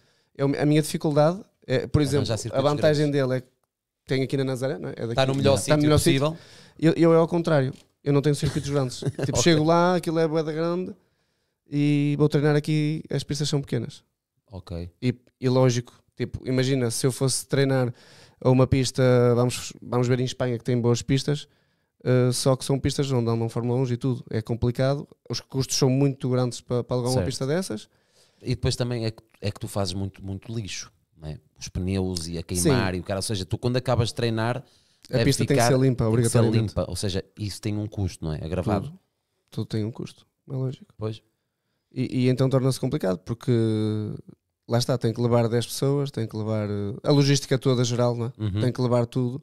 S1: é a minha dificuldade, é, por exemplo, a vantagem dele é que tem aqui na Nazaré, não é? é está no melhor está sítio melhor possível. Sítio. Eu, eu é ao contrário, eu não tenho circuitos grandes. tipo, okay. chego lá, aquilo é boeda grande e vou treinar aqui, as pistas são pequenas. Ok. E, e lógico, tipo, imagina se eu fosse treinar a uma pista, vamos, vamos ver em Espanha que tem boas pistas, uh, só que são pistas onde andam Fórmula 1 e tudo. É complicado, os custos são muito grandes para, para alugar uma pista
S2: dessas e depois também é que, é que tu fazes muito, muito lixo, é? os pneus e a queimar Sim. e o cara, ou seja, tu quando acabas
S1: de treinar, a pista ficar, tem que ser limpa, tem obrigatoriamente.
S2: Ser limpa, ou seja, isso tem um custo, não é? Agravado. É
S1: tudo, tudo tem um custo, é lógico. Pois. E, e então torna-se complicado, porque lá está, tem que levar 10 pessoas, tem que levar eh, a logística toda geral, não é? Uhum. tem que levar tudo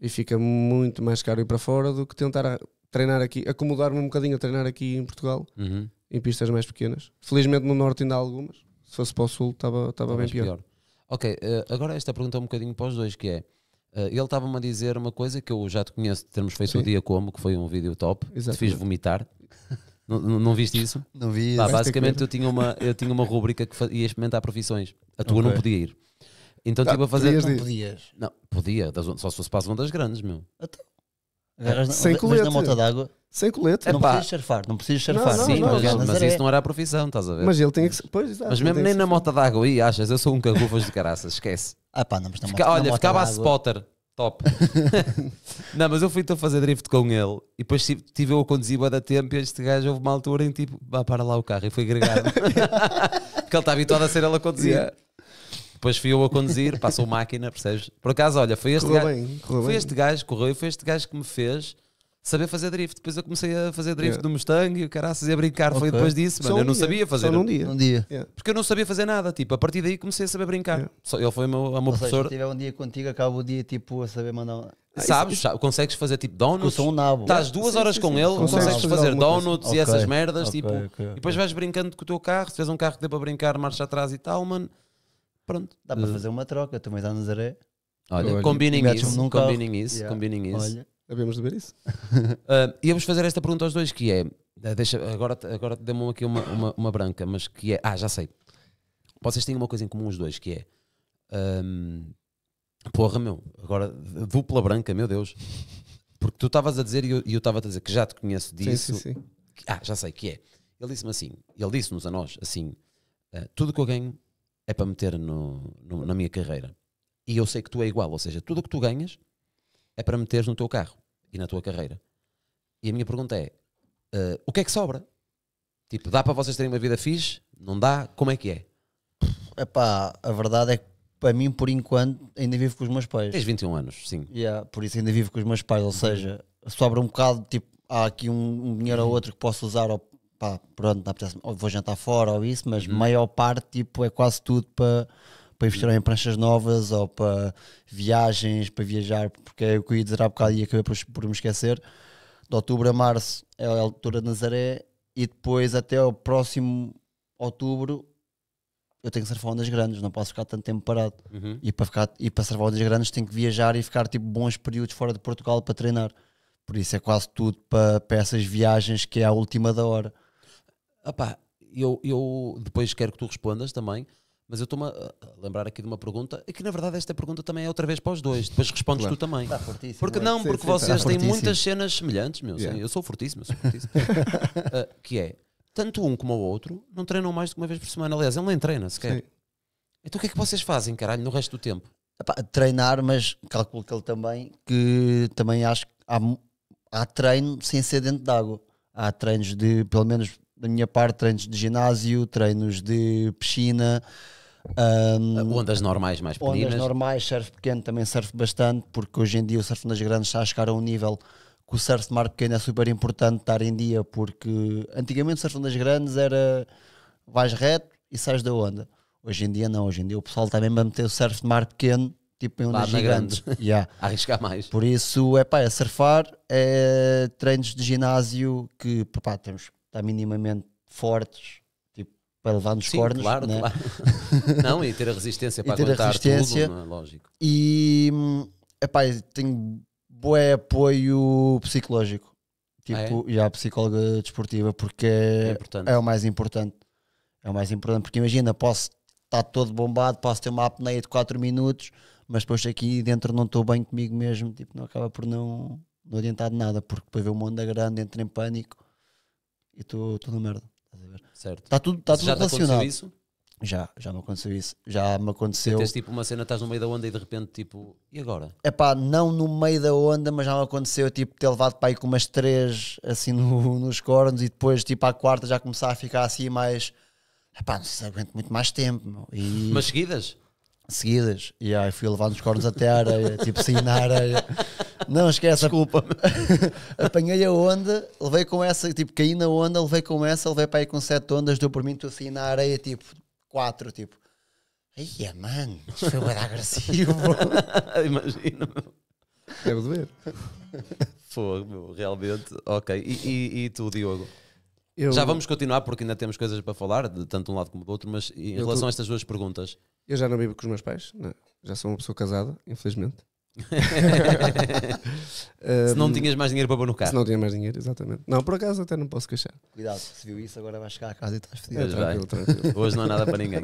S1: e fica muito mais caro ir para fora do que tentar treinar aqui, acomodar-me um bocadinho a treinar aqui em Portugal. Uhum em pistas mais pequenas. Felizmente no norte ainda há algumas, se fosse para o sul estava, estava bem pior. pior.
S2: Ok, uh, agora esta pergunta é um bocadinho para os dois, que é, uh, ele estava-me a dizer uma coisa que eu já te conheço de termos feito Sim. o dia como, que foi um vídeo top, Exatamente. te fiz vomitar. não, não, viste isso? Não vi. Pá, basicamente eu tinha, uma, eu tinha uma rubrica que ia experimentar profissões. A tua okay. não podia ir. Então estive tá, a fazer. Podias não disso. podias. Não, podia, das, só se fosse para as ondas grandes, meu. Até. Então.
S1: Agarras na, Sem colete. na moto d'água. Sem colete, não
S2: precisas surfar, não precisas surfar. Não, Sim, não, mas, mas, é- isso não era a profissão, estás a ver? Mas ele tem que. Pois, exato, mas mesmo nem na moto d'água aí, achas? Eu sou um cagufas de caraças, esquece. Ah, pá, não, mas Fica, moto, olha, ficava a spotter, top. não, mas eu fui então fazer drift com ele e depois tive, eu a conduzir da tempo e este gajo houve uma altura em tipo, vá para lá o carro e foi agregado. Porque ele está habituado a ser ele a conduzir. Yeah. Depois fui eu a conduzir, passou máquina, percebes? Por acaso, olha, foi este correu gajo. Bem, foi bem. este gajo, correu, foi este gajo que me fez saber fazer drift. Depois eu comecei a fazer drift yeah. É. do Mustang e o caraças e a brincar. Okay. Foi depois disso, mano. Um eu não dia. sabia fazer. Só num dia. Um dia. Yeah. É. Porque eu não sabia fazer nada. Tipo, a partir daí comecei a saber brincar. Yeah. É. Só, ele foi meu, a meu Ou professor. Seja, se
S3: tiver um dia contigo, acaba o dia tipo a saber mandar. Ah, Sabes?
S2: Isso, isso... Consegues fazer tipo donuts? Eu sou um nabo. Estás duas sim, horas sim, com sim. ele, consegues, consegues fazer, donuts e essas merdas. Okay, tipo, okay, e depois vais brincando com o teu carro. Se tens um carro que dê para brincar, marcha atrás
S3: e tal, mano. Pronto. Dá para eh. fazer uma troca. Tu me dá no Zaré. Olha, combining isso. Combining isso. Combining isso. Devemos de ver isso. uh, ah, vamos fazer esta pergunta aos dois,
S2: que é. Ah, deixa, agora agora dê me aqui uma, uma, uma, branca, mas que é. Ah, já sei. Vocês têm uma coisa em comum, os dois, que é. Um, porra, meu. Agora, dupla branca, meu Deus. Porque tu estavas a dizer, e eu estava a dizer que já te conheço disso. Sim, sim, sim. Ah, já sei, que é. Ele disse-me assim, ele disse-nos a nós, assim, uh, tudo que eu ganho é para meter no, no, na minha carreira. E eu sei que tu é igual, ou seja, tudo o que tu ganhas é para meteres no teu carro e na tua carreira. E a minha pergunta é: uh, o que é que sobra? Tipo, dá para vocês terem uma vida fixe? Não dá? Como é que é?
S3: Epá, a verdade é que para mim, por enquanto, ainda vivo com os meus pais. Tens 21 anos, sim. Yeah, por isso ainda vivo com os meus pais, ou seja, sobra um bocado, tipo, há aqui um, um dinheiro ou outro que posso usar, ou pá, pronto, não vou jantar fora ou isso, mas uhum. maior parte, tipo, é quase tudo para para investir em pranchas novas ou para viagens, para viajar, porque é o que eu ia dizer há bocado e acabei por, por me esquecer. De outubro a março é a altura de Nazaré e depois até o próximo outubro eu tenho que surfar ondas grandes, não posso ficar tanto tempo parado. Uhum. E, para ficar, e para surfar ondas grandes tenho que viajar e ficar tipo bons períodos fora de Portugal para treinar. Por isso é quase tudo para, para essas viagens que é a última da hora.
S2: Opa, eu, eu depois quero que tu respondas também mas eu estou-me a lembrar aqui de uma pergunta, e que na verdade esta pergunta também é outra vez para os dois, depois respondes claro. tu também. Está fortíssimo. Porque é. não, porque sim, vocês têm muitas cenas semelhantes, meu, yeah. eu sou fortíssimo, eu sou fortíssimo. uh, que é, tanto um como o outro não treinam mais do que uma vez por semana, aliás, ele nem treina sequer. Então o que é que vocês fazem, caralho, no resto do tempo?
S3: Epá, treinar, mas calculo que ele também, que também acho que há, há treino sem ser dentro d'água. Há treinos de, pelo menos da minha parte, treinos de ginásio, treinos de piscina, um, ondas normais mais pequenas. Ondas normais, surf pequeno também surf bastante, porque hoje em dia o surf nas grandes está a chegar a um nível que o surf de mar pequeno é super importante estar em dia, porque antigamente o surf nas grandes era vais reto e sais da onda. Hoje em dia não, hoje em dia o pessoal está mesmo a meter o surf de mar pequeno tipo em ondas gigantes. Grande. Yeah. Arriscar mais. Por isso, é pá, é surfar, é treinos de ginásio que, pá, temos que estar minimamente fortes para levar nos Sim, cornos. Claro, né? claro. Não, e ter a resistência para e ter a resistência. tudo, é? lógico. E epá, tenho bom apoio psicológico. Tipo, ah, é? a tipo, psicóloga desportiva, porque é, é, é, o mais importante. É o mais importante, porque imagina, posso estar todo bombado, posso ter uma apneia de 4 minutos, mas depois aqui dentro não estou bem comigo mesmo, tipo, não acaba por não, não adiantar de nada, porque depois vê uma onda grande, entra em pânico e estou na merda. Certo. Está tudo, tá tudo já relacionado. Já isso? Já, já me aconteceu isso. Já me aconteceu. Tens
S2: tipo uma cena, estás no meio da onda e de repente, tipo, e agora?
S3: É pá, não no meio da onda, mas já me aconteceu, tipo, ter levado para aí com umas três, assim, no, nos cornos e depois, tipo, à quarta já começar a ficar assim mais. É pá, não sei se aguento muito mais tempo. E... Mas seguidas? seguidas. E aí fui levar nos cornos até a areia, tipo assim na areia. Não esquece. Desculpa. Apanhei a onda, levei com essa, tipo, caí na onda, levei com essa, levei para aí com sete ondas, deu por mim, tu assim na areia, tipo, quatro, tipo. Ia, é, mano, isto foi bem agressivo. Imagino. Quero ver.
S2: Fogo, realmente. Ok. E, e, e tu, Diogo? Eu, já vamos continuar porque ainda temos coisas para falar, de tanto de um lado como do outro, mas em relação tô... a estas
S1: duas perguntas. Eu já não vivo com os meus pais, não. Né? já sou uma pessoa casada, infelizmente. se não tinhas mais dinheiro para pôr no carro. Se não tinha mais dinheiro, exatamente. Não, por acaso até não posso queixar.
S3: Cuidado, se viu isso, agora vais chegar à casa e estás fedido. É, tranquilo, tranquilo. Hoje não há nada para ninguém.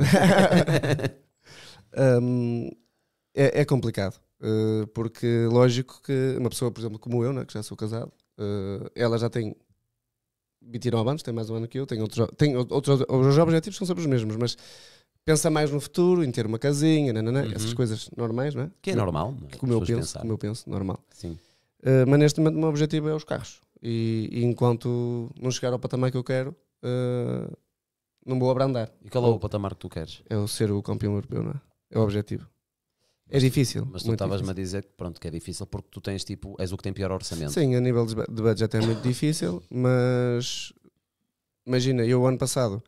S1: um, é, é, complicado, eh, porque lógico que uma pessoa, por exemplo, como eu, né, que já sou casado, eh, ela já tem Bitino Abanos tem mais um ano que eu, tem outros, tem outros, os objetivos são sempre os mesmos, mas pensa mais no futuro, em ter uma casinha, nanana, uhum. essas coisas normais, não é? Que é normal, como eu penso, né? como eu penso, normal. Sim. Uh, mas neste momento o meu objetivo é os carros. E, e enquanto não chegar ao patamar que eu quero, uh, não vou abrandar. E qual é o patamar que tu queres? É o ser o campeão europeu, não é? É o objetivo. É difícil. Mas tu estavas-me a dizer que, pronto, que é
S2: difícil porque tu tens tipo, és o que tem pior orçamento. Sim, a
S1: nível de budget é muito difícil, mas imagina, eu ano passado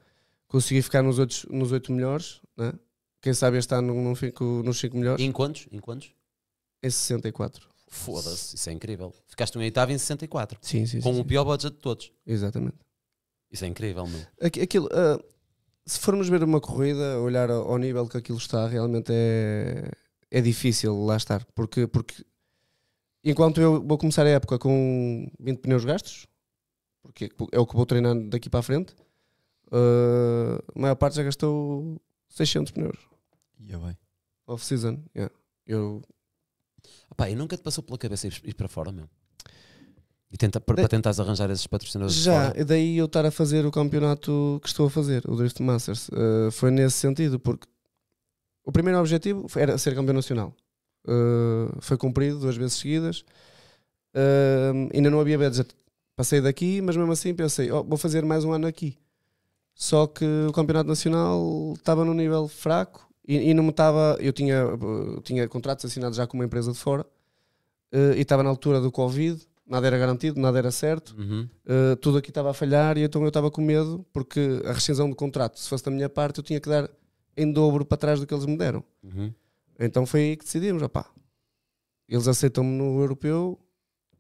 S1: consegui ficar nos 8, nos 8 melhores, né? quem sabe este ano não fico nos 5 melhores. E em quantos? Em quantos? Em 64.
S2: Foda-se, isso é incrível. Ficaste um oitavo em 64. Sim, sim. Com sim, o sim. pior budget de todos. Exatamente. Isso é incrível, meu.
S1: Aquilo, uh, se formos ver uma corrida, olhar ao nível que aquilo está, realmente é é difícil lá estar, porque, porque enquanto eu vou começar a época com 20 pneus gastos, porque é o que vou treinando daqui para a frente, uh, a maior parte já gastou 600 pneus. E yeah, é bem. Off-season, yeah. eu... Opa, e
S2: nunca te passou pela cabeça ir, para fora, meu? E tenta, para, tentar arranjar esses patrocinadores Já,
S1: daí eu estar a fazer o campeonato que estou a fazer, o Drift Masters. Uh, foi nesse sentido, porque o primeiro objetivo era ser campeão nacional. Uh, foi cumprido duas vezes seguidas. Uh, ainda não havia budget. Passei daqui, mas mesmo assim pensei, oh, vou fazer mais um ano aqui. Só que o campeonato nacional estava num nível fraco e, e não me estava. Eu tinha, uh, tinha contratos assinados já com uma empresa de fora uh, e estava na altura do Covid. Nada era garantido, nada era certo, uhum. Uh, tudo aqui estava a falhar e então eu estava com medo porque a rescisão do contrato, se fosse da minha parte, eu tinha que dar em dobro para trás do que eles me deram. Uhum. Então foi aí que decidimos, opá, eles aceitam-me no europeu,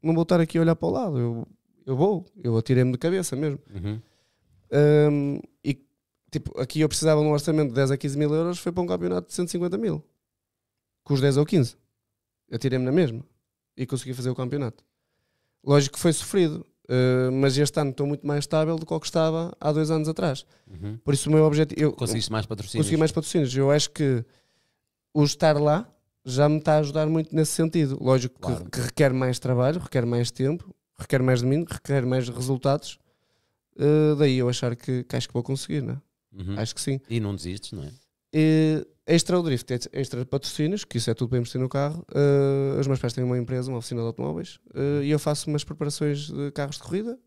S1: não vou estar aqui a olhar para o lado, eu, eu vou, eu atirei-me de cabeça mesmo. Uhum. Um, e tipo, aqui eu precisava num orçamento de 10 a 15 mil euros, foi para um campeonato de 150 mil, com os 10 ou 15. atirei me na mesma e consegui fazer o campeonato. Lógico que foi sofrido, Uh, mas este ano estou muito mais estável do que o que estava há dois anos atrás. Uhum. Por isso o meu objetivo. Conseguiste mais patrocínios? Consegui mais patrocínios. Eu acho que o estar lá já me está a ajudar muito nesse sentido. Lógico claro. que, que, requer mais trabalho, requer mais tempo, requer mais domínio, requer mais resultados. Uh, daí eu achar que, que acho que vou conseguir, não é?
S2: Uhum. Acho que sim. E não desistes, não é?
S1: Uh, Extra o drift, extra patrocínios, que isso é tudo para investir no carro. Uh, eh, os meus pais têm uma empresa, uma oficina de automóveis, uh, e eu faço umas preparações de carros de corrida,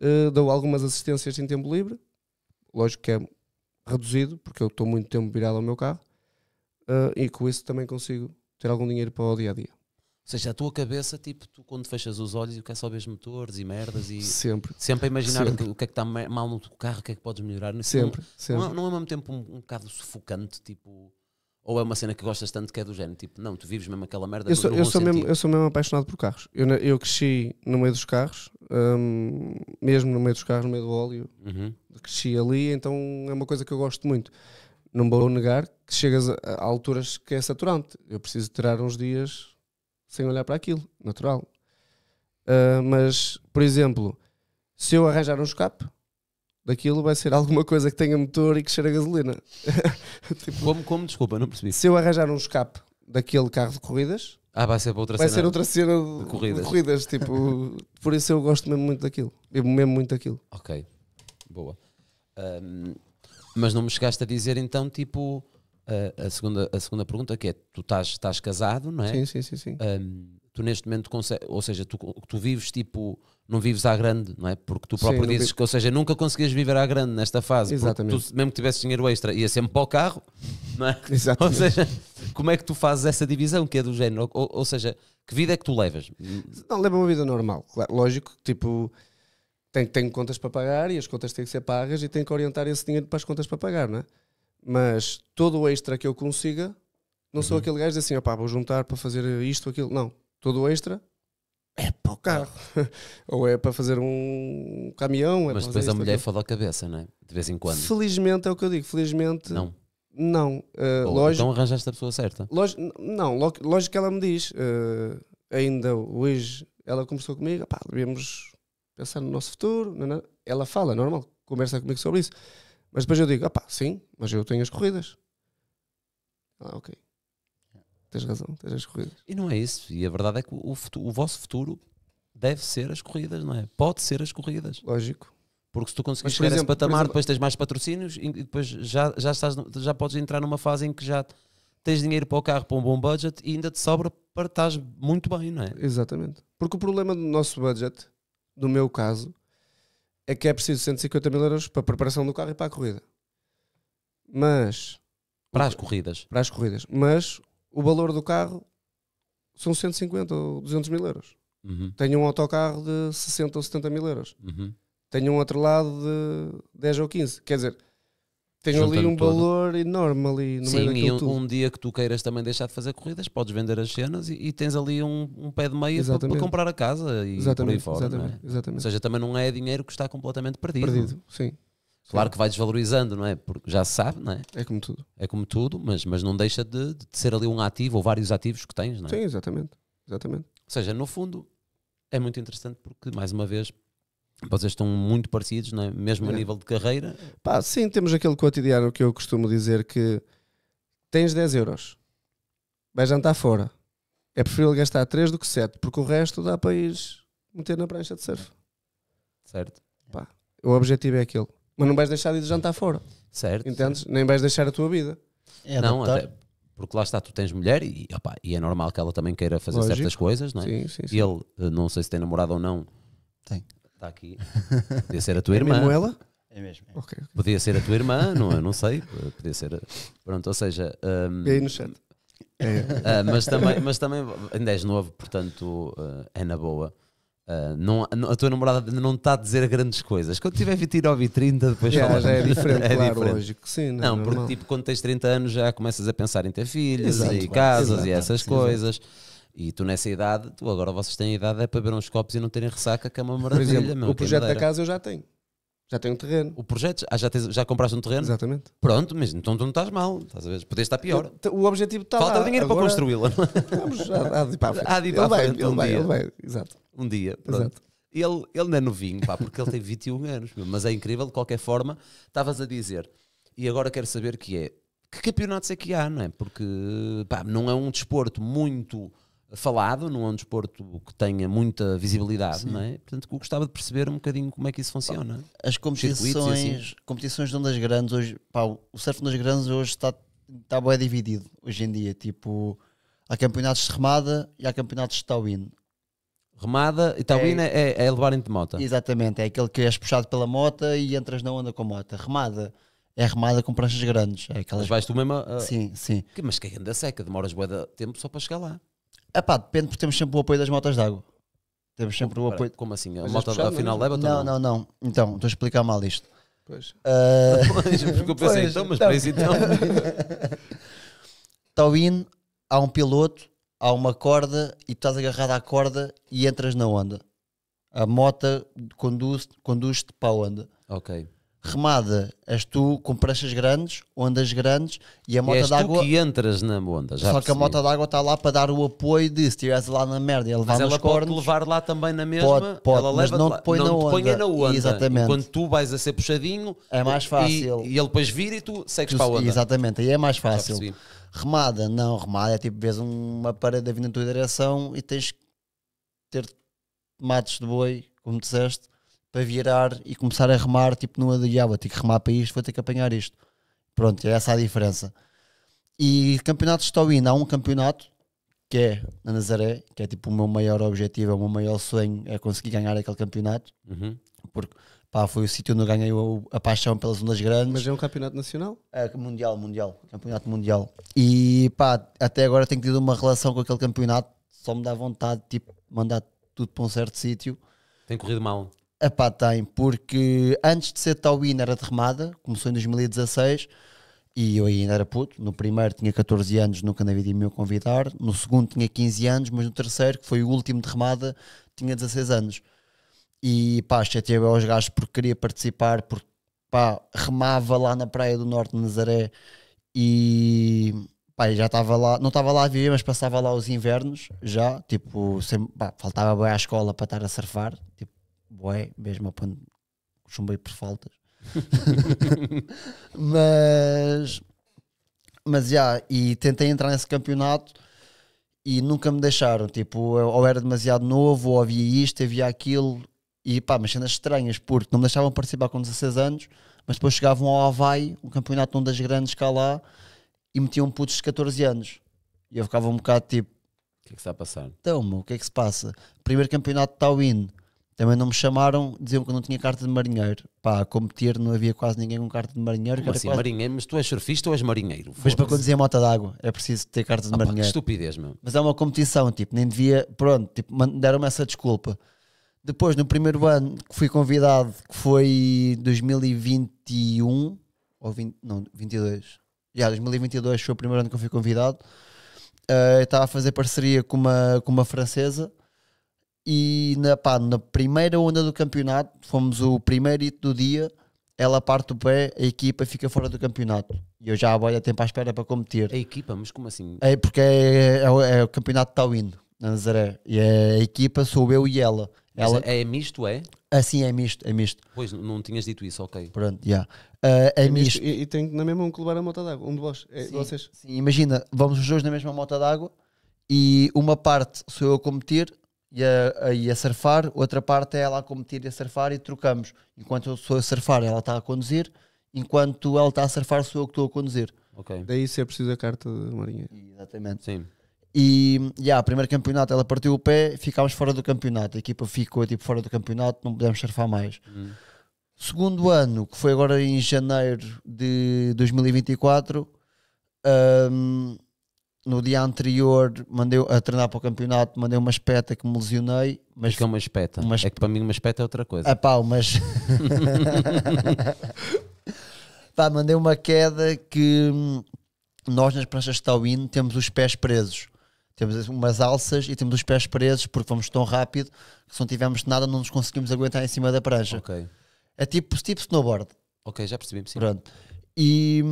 S1: uh, dou algumas assistências em tempo livre, lógico que é reduzido, porque eu estou muito tempo virado ao meu carro, e com isso também consigo ter algum dinheiro para o dia a dia
S2: seja, a tua cabeça, tipo, tu quando fechas os olhos e quer é só ver motores e merdas e. Sempre. Sempre a imaginar sempre. o que é que está mal no teu carro, o que é que podes melhorar. Não, é? sempre, não, sempre. Não, é, não é ao mesmo tempo um, um bocado sufocante, tipo. Ou é uma cena que gostas tanto que é do género, tipo, não, tu vives mesmo aquela merda. Eu sou, eu sou, mesmo, eu
S1: sou mesmo apaixonado por carros. Eu, eu cresci no meio dos carros, hum, mesmo no meio dos carros, no meio do óleo. Uhum. Cresci ali, então é uma coisa que eu gosto muito. Não vou negar que chegas a, a alturas que é saturante. Eu preciso tirar uns dias sem olhar para aquilo, natural. Uh, mas, por exemplo, se eu arranjar um escape, daquilo vai ser alguma coisa que tenha motor e que cheira a gasolina. tipo, como, como, desculpa, não percebi. Se eu arranjar um escape daquele carro de corridas, ah, vai ser outra vai cena, ser outra cena de, de corridas. De corridas tipo, por isso eu gosto mesmo muito daquilo. Bebo mesmo muito daquilo.
S2: Ok, boa. Um, mas não me chegaste a dizer então, tipo, a, segunda, a segunda pergunta que é: tu estás, estás casado, não é? Sim, sim, sim. sim. Um, tu neste momento, ou seja, tu, tu vives tipo, não vives à grande, não é? Porque tu próprio sim, dizes vi... que, ou seja, nunca conseguias viver à grande nesta fase. Exatamente. Tu, mesmo que tivesse dinheiro extra, ia sempre para o carro, não é? Exatamente. Ou seja, como é que tu fazes essa divisão que é do género? Ou, ou seja, que
S1: vida é que tu levas? Não, leva uma vida normal, lógico, tipo tenho, tenho contas para pagar e as contas têm que ser pagas e tenho que orientar esse dinheiro para as contas para pagar, não é? Mas todo o extra que eu consiga, não uhum. sou aquele gajo de assim, opá, vou juntar para fazer isto, aquilo. Não. Todo o extra é para o carro. Ou é para fazer um caminhão. É Mas depois a mulher aquilo.
S2: foda a cabeça, não é? De vez em quando.
S1: Felizmente é o que eu digo. Felizmente. Não. Não. Uh, eh, Ou, lógico, então arranjaste a pessoa certa. Lógico, não, lógico que ela me diz. Uh, ainda hoje ela conversou comigo, pá, devemos pensar no nosso futuro. É ela fala, normal, conversa comigo sobre isso. Mas depois eu digo, ah pá, sim, mas eu tenho as corridas. Ah, ok. Tens razão, tens as corridas.
S2: E não é isso. E a verdade é que o, futuro, o vosso futuro deve ser as corridas, não é? Pode ser as corridas. Lógico. Porque se tu conseguires chegar exemplo, a esse patamar, depois tens mais patrocínios e depois já, já, estás, já podes entrar numa fase em que já tens dinheiro para o carro, para um bom budget e ainda te sobra para estás muito bem,
S1: não é? Exatamente. Porque o problema do nosso budget, no meu caso, é que é preciso 150 mil euros para a preparação do carro e para a corrida. Mas. Para as corridas. Para as corridas. Mas o valor do carro são 150 ou 200 mil euros. Uhum. Tenho um autocarro de 60 ou 70 mil euros. Uhum. Tenho um outro lado de 10 ou 15. Quer dizer, tenho ali um todo. valor enorme ali no Sim, meio e um,
S2: um, dia que tu queiras também deixar de fazer corridas, podes vender as cenas e, e tens ali um, um, pé de meia para, para, comprar a casa e exatamente, por aí fora. É? Exatamente, é? exatamente. Ou seja, também não é dinheiro que está completamente perdido. Perdido, sim. Claro sim. que vai desvalorizando, não é? Porque já se sabe, não é? É como tudo. É como tudo, mas, mas não deixa de, de ser ali um ativo ou vários ativos que tens, não é? Sim, exatamente. exatamente. Ou seja, no fundo, é muito interessante porque, mais uma vez, vocês estão muito parecidos, é? mesmo é. a nível de carreira?
S1: Pá, sim, temos aquele cotidiano que eu costumo dizer que tens 10 euros, vais jantar fora. É preferível gastar 3 do que 7, porque o resto dá para ir meter na prancha de surf. Certo. Pá, o objetivo é aquele. Mas não vais deixar de ir jantar fora. Certo. Entendes? Certo. Nem vais deixar a tua vida. É não, até,
S2: porque lá está, tu tens mulher e, opa, e é normal que ela também queira fazer Lógico. certas coisas, não é? Sim, sim, sim. E ele, eh, não sei se tem namorado ou não, tem está aqui. Podia ser a tua é irmã. Mesmo ela? É mesmo. É. Okay, Podia ser a tua irmã, não, é? não sei. Podia ser. A... Pronto, ou seja. Um, e aí no chat.
S4: Uh,
S2: mas, também, mas também ainda és novo, portanto uh, é na boa. Uh, não, a tua namorada não está a dizer grandes coisas. Quando tiver 29 ou 30, depois yeah, falas. Já é diferente, é claro, diferente. lógico. Sim, não, é não é porque tipo, quando tens 30 anos já começas a pensar em ter filhos exato, e casas e essas exato. coisas. E tu nessa idade, tu agora vocês têm idade é para beber uns copos e não terem ressaca, que é uma maravilha. Por exemplo, o é projeto da casa eu já tenho. Já tenho um terreno. O projeto, ah, já, tens, já compraste um terreno? Exatamente. Pronto, mas então tu não estás mal. Estás a ver? Podias estar pior. O, o objetivo está Falta lá. dinheiro agora, para construí-la. Vamos, há, há de ir para a frente. Há de ir para ele, vai, ele, vai, ele vai, exato. Um dia, pronto. Exato. Ele, ele não é novinho, pá, porque ele tem 21 anos, mas é incrível, de qualquer forma, estavas a dizer. E agora quero saber que é, que campeonatos é que há, não é? Porque, pá, não é um desporto muito falado, não é um
S3: desporto que tenha muita visibilidade, Sim. não é?
S2: Portanto, eu gostava de perceber um bocadinho como é que isso funciona.
S3: As competições, assim. competições de ondas grandes hoje, pá, o surf nas grandes hoje está, está bem dividido, hoje em dia, tipo, há campeonatos de remada e há campeonatos de towin. Remada e towin é, é, é, é levarem de moto. Exatamente, é aquele que és puxado pela moto e entras na onda com a moto. Remada é remada com pranchas grandes. É aquelas... Mas vais tu mesmo a... Sim, sim. Que, mas que é ainda seca, demoras bué de tempo só para chegar lá. É pá, depende porque temos sempre o apoio das motas d'água. Temos sempre o apoio. Como assim? A moto puxado, afinal não? É? leva Não, não, não. Então, estou a explicar mal isto. Pois. Uh... Pois, porque eu pensei, pois, então, mas então. para isso então. Tauin, há um piloto, há uma corda e tu estás agarrado à corda e entras na onda. A moto conduz-te conduz para a onda. Ok remada, és tu com pranchas grandes, ondas grandes e a moto d'água. que entras na onda, já Só percebi. que a moto d'água está lá para dar o apoio de se estiveres lá na merda, ele mas ela cornos, pode levar
S2: lá também na mesma, pode, pode, ela leva não te põe, não na, te onda. na onda. Exatamente. Quando tu vais a ser puxadinho, é mais fácil. E, e ele depois vira e tu segues tu, para a onda. Exatamente,
S3: aí é mais fácil. Remada, não, remada é tipo vês uma parede a vir na tua direção e tens que ter matos de boi, como disseste para virar e começar a remar, tipo, numa de, ah, vou ter que remar para isto, vou ter que apanhar isto. Pronto, é essa a diferença. E campeonato de Stowin, há um campeonato que é na Nazaré, que é tipo o meu maior objetivo, é o meu maior sonho, é conseguir ganhar aquele campeonato, uhum. porque pá, foi o sítio onde eu ganhei a paixão pelas ondas grandes. Mas é um campeonato nacional? É, mundial, mundial, campeonato mundial. E pá, até agora tenho tido uma relação com aquele campeonato, só me dá vontade, tipo, mandar tudo para um certo sítio. Tem corrido mal? Epá, tem, porque antes de ser Tauína era de remada, começou em 2016 e eu ainda era puto. No primeiro tinha 14 anos, nunca na vida me meu convidar. No segundo tinha 15 anos, mas no terceiro, que foi o último de remada, tinha 16 anos. E pá, cheguei aos gajos porque queria participar, porque pá, remava lá na Praia do Norte de Nazaré e pá, já estava lá, não estava lá a viver, mas passava lá os invernos já, tipo, sempre, pá, faltava bem à escola para estar a surfar, boé, mesmo quando chumbei por faltas. mas mas já, e tentei entrar nesse campeonato e nunca me deixaram. Tipo, ou era demasiado novo, ou havia isto, havia aquilo, e pá, mas cenas estranhas, porque não me deixavam participar com 16 anos, mas depois chegavam ao Havaí, um campeonato de um das grandes cá lá, e metiam putos de 14 anos. E eu ficava um bocado tipo: O que é que está a passar? Então, o que é que se passa? Primeiro campeonato de Tawin, também não me chamaram, diziam que eu não tinha carta de marinheiro. Pá, a competir não havia quase ninguém com carta de marinheiro. Como assim, quase...
S2: marinheiro? Mas tu és surfista ou és marinheiro? Mas para conduzir
S3: a moto d'água é preciso ter carta de ah, marinheiro. Pá, que estupidez, meu. Mas é uma competição, tipo, nem devia. Pronto, tipo, deram-me essa desculpa. Depois, no primeiro ano que fui convidado, que foi 2021, ou 20, não, 22. Já, yeah, 2022 foi o primeiro ano que eu fui convidado. Uh, estava a fazer parceria com uma, com uma francesa e na, pá, na primeira onda do campeonato, fomos o primeiro hit do dia, ela parte o pé, a equipa fica fora do campeonato. E eu já há tempo à espera para competir. A equipa? Mas como assim? É porque é, é, é, o campeonato taurino, na Nazaré. E é a equipa sou eu e ela. ela é, é, misto, é? Assim é misto, é misto. Pois, não
S1: tinhas dito isso, ok. Pronto, já. Yeah. Uh, é, é, misto. misto. E, e, tem na mesma um que levar a moto d'água, um de vós, é, sim,
S3: vocês. Sim, imagina, vamos os dois na mesma moto d'água e uma parte sou eu a competir, e a, a, e a surfar, outra parte é ela a competir e a surfar e trocamos. Enquanto eu sou a surfar, ela está a conduzir, enquanto ela está a surfar, sou eu que estou a conduzir. Okay. Daí se é preciso a carta de marinha.
S1: Exatamente. Sim.
S3: E yeah, primeiro campeonato ela partiu o pé, ficámos fora do campeonato. A equipa ficou tipo, fora do campeonato, não pudemos surfar mais. Uhum. Segundo ano, que foi agora em janeiro de 2024, um, no dia anterior mandei a treinar para o campeonato, mandei uma espeta que me lesionei. Mas que é uma espeta? Uma É que para mim uma espeta é outra coisa. Ah é pá, mas... pá, mandei uma queda que hum, nós nas pranchas de Tauin temos os pés presos. Temos umas alças e temos os pés presos porque vamos tão rápido que se não tivermos nada não nos conseguimos aguentar em cima da prancha. Ok. É tipo, tipo snowboard.
S2: Ok, já percebi. Pronto
S3: e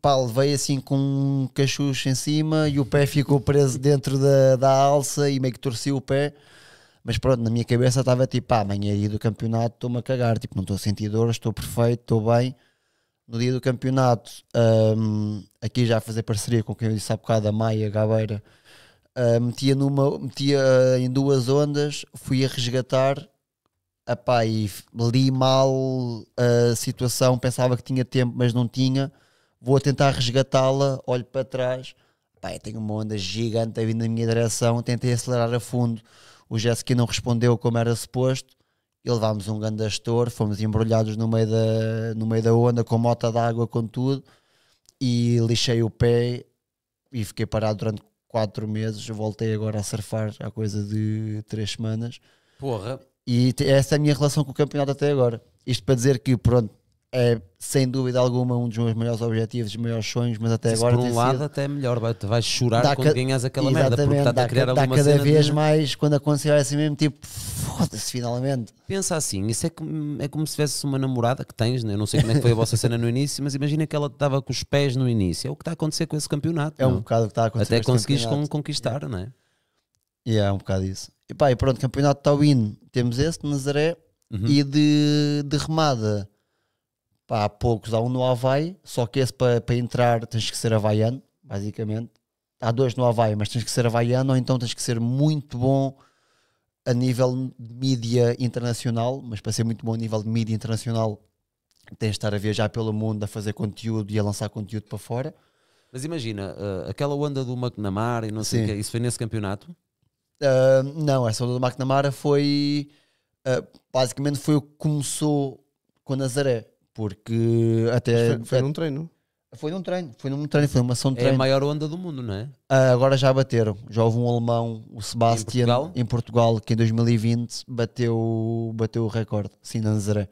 S3: pá, levei assim com um cachucho em cima e o pé ficou preso dentro da, da alça e meio que torci o pé. Mas pronto, na minha cabeça estava tipo, pá, amanhã é dia do campeonato, estou-me a cagar, tipo, não estou a sentir dor, estou perfeito, estou bem. No dia do campeonato, um, aqui já a fazer parceria com quem eu disse há bocado, a Maia Gabeira, uh, metia, numa, metia em duas ondas, fui a resgatar Epá, e li mal a situação, pensava que tinha tempo, mas não tinha. Vou tentar resgatá-la, olho para trás. Epá, tenho uma onda gigante a vindo na minha direção, tentei acelerar a fundo. O jet não respondeu como era suposto e levámos um grande astor, fomos embrulhados no meio da, no meio da onda com mota d'água, com tudo. E lixei o pé e fiquei parado durante quatro meses. Voltei agora a surfar há coisa de três semanas. Porra! E essa é a minha relação com o campeonato até agora. Isto para dizer que, pronto, é sem dúvida alguma um dos meus maiores objetivos, os maiores sonhos, mas até agora. Por um lado, sido...
S2: até é melhor, vai, vais chorar dá quando ca... ganhas aquela merda, porque está a criar dá alguma cada vez de...
S3: mais quando acontecer assim mesmo, tipo, foda-se, finalmente. Pensa assim, isso é, como é como se tivesse uma
S2: namorada que tens, né? eu não sei como é que foi a vossa cena no início, mas imagina que ela estava com os pés no início, é o que está a acontecer com esse
S3: campeonato. É não? um bocado que está a acontecer. Até conseguis conquistar, não é? E yeah, é um bocado isso. E pá, e pronto, campeonato de Tauin, temos esse de Nazaré uhum. e de, de remada. Pá, há poucos, há um no Havaí, só que esse para entrar tens que ser havaiano, basicamente. Há dois no Havaí, mas tens que ser havaiano ou então tens que ser muito bom a nível de mídia internacional, mas para ser muito bom a nível de mídia internacional tens de estar a viajar pelo mundo, a fazer conteúdo e a lançar conteúdo para fora.
S2: Mas imagina, uh, aquela onda do McNamara e não sei o que, isso foi nesse campeonato?
S3: Uh, não, essa luta do McNamara foi. Uh, basicamente foi o que começou com a Nazaré. Porque até. foi, foi até, num treino. Foi num treino, foi num treino, foi uma ação de treino. É a maior onda do mundo, não é? Uh, agora já bateram. Já houve um alemão, o Sebastian, em Portugal, em Portugal que em 2020 bateu, bateu o recorde, sim, na Nazaré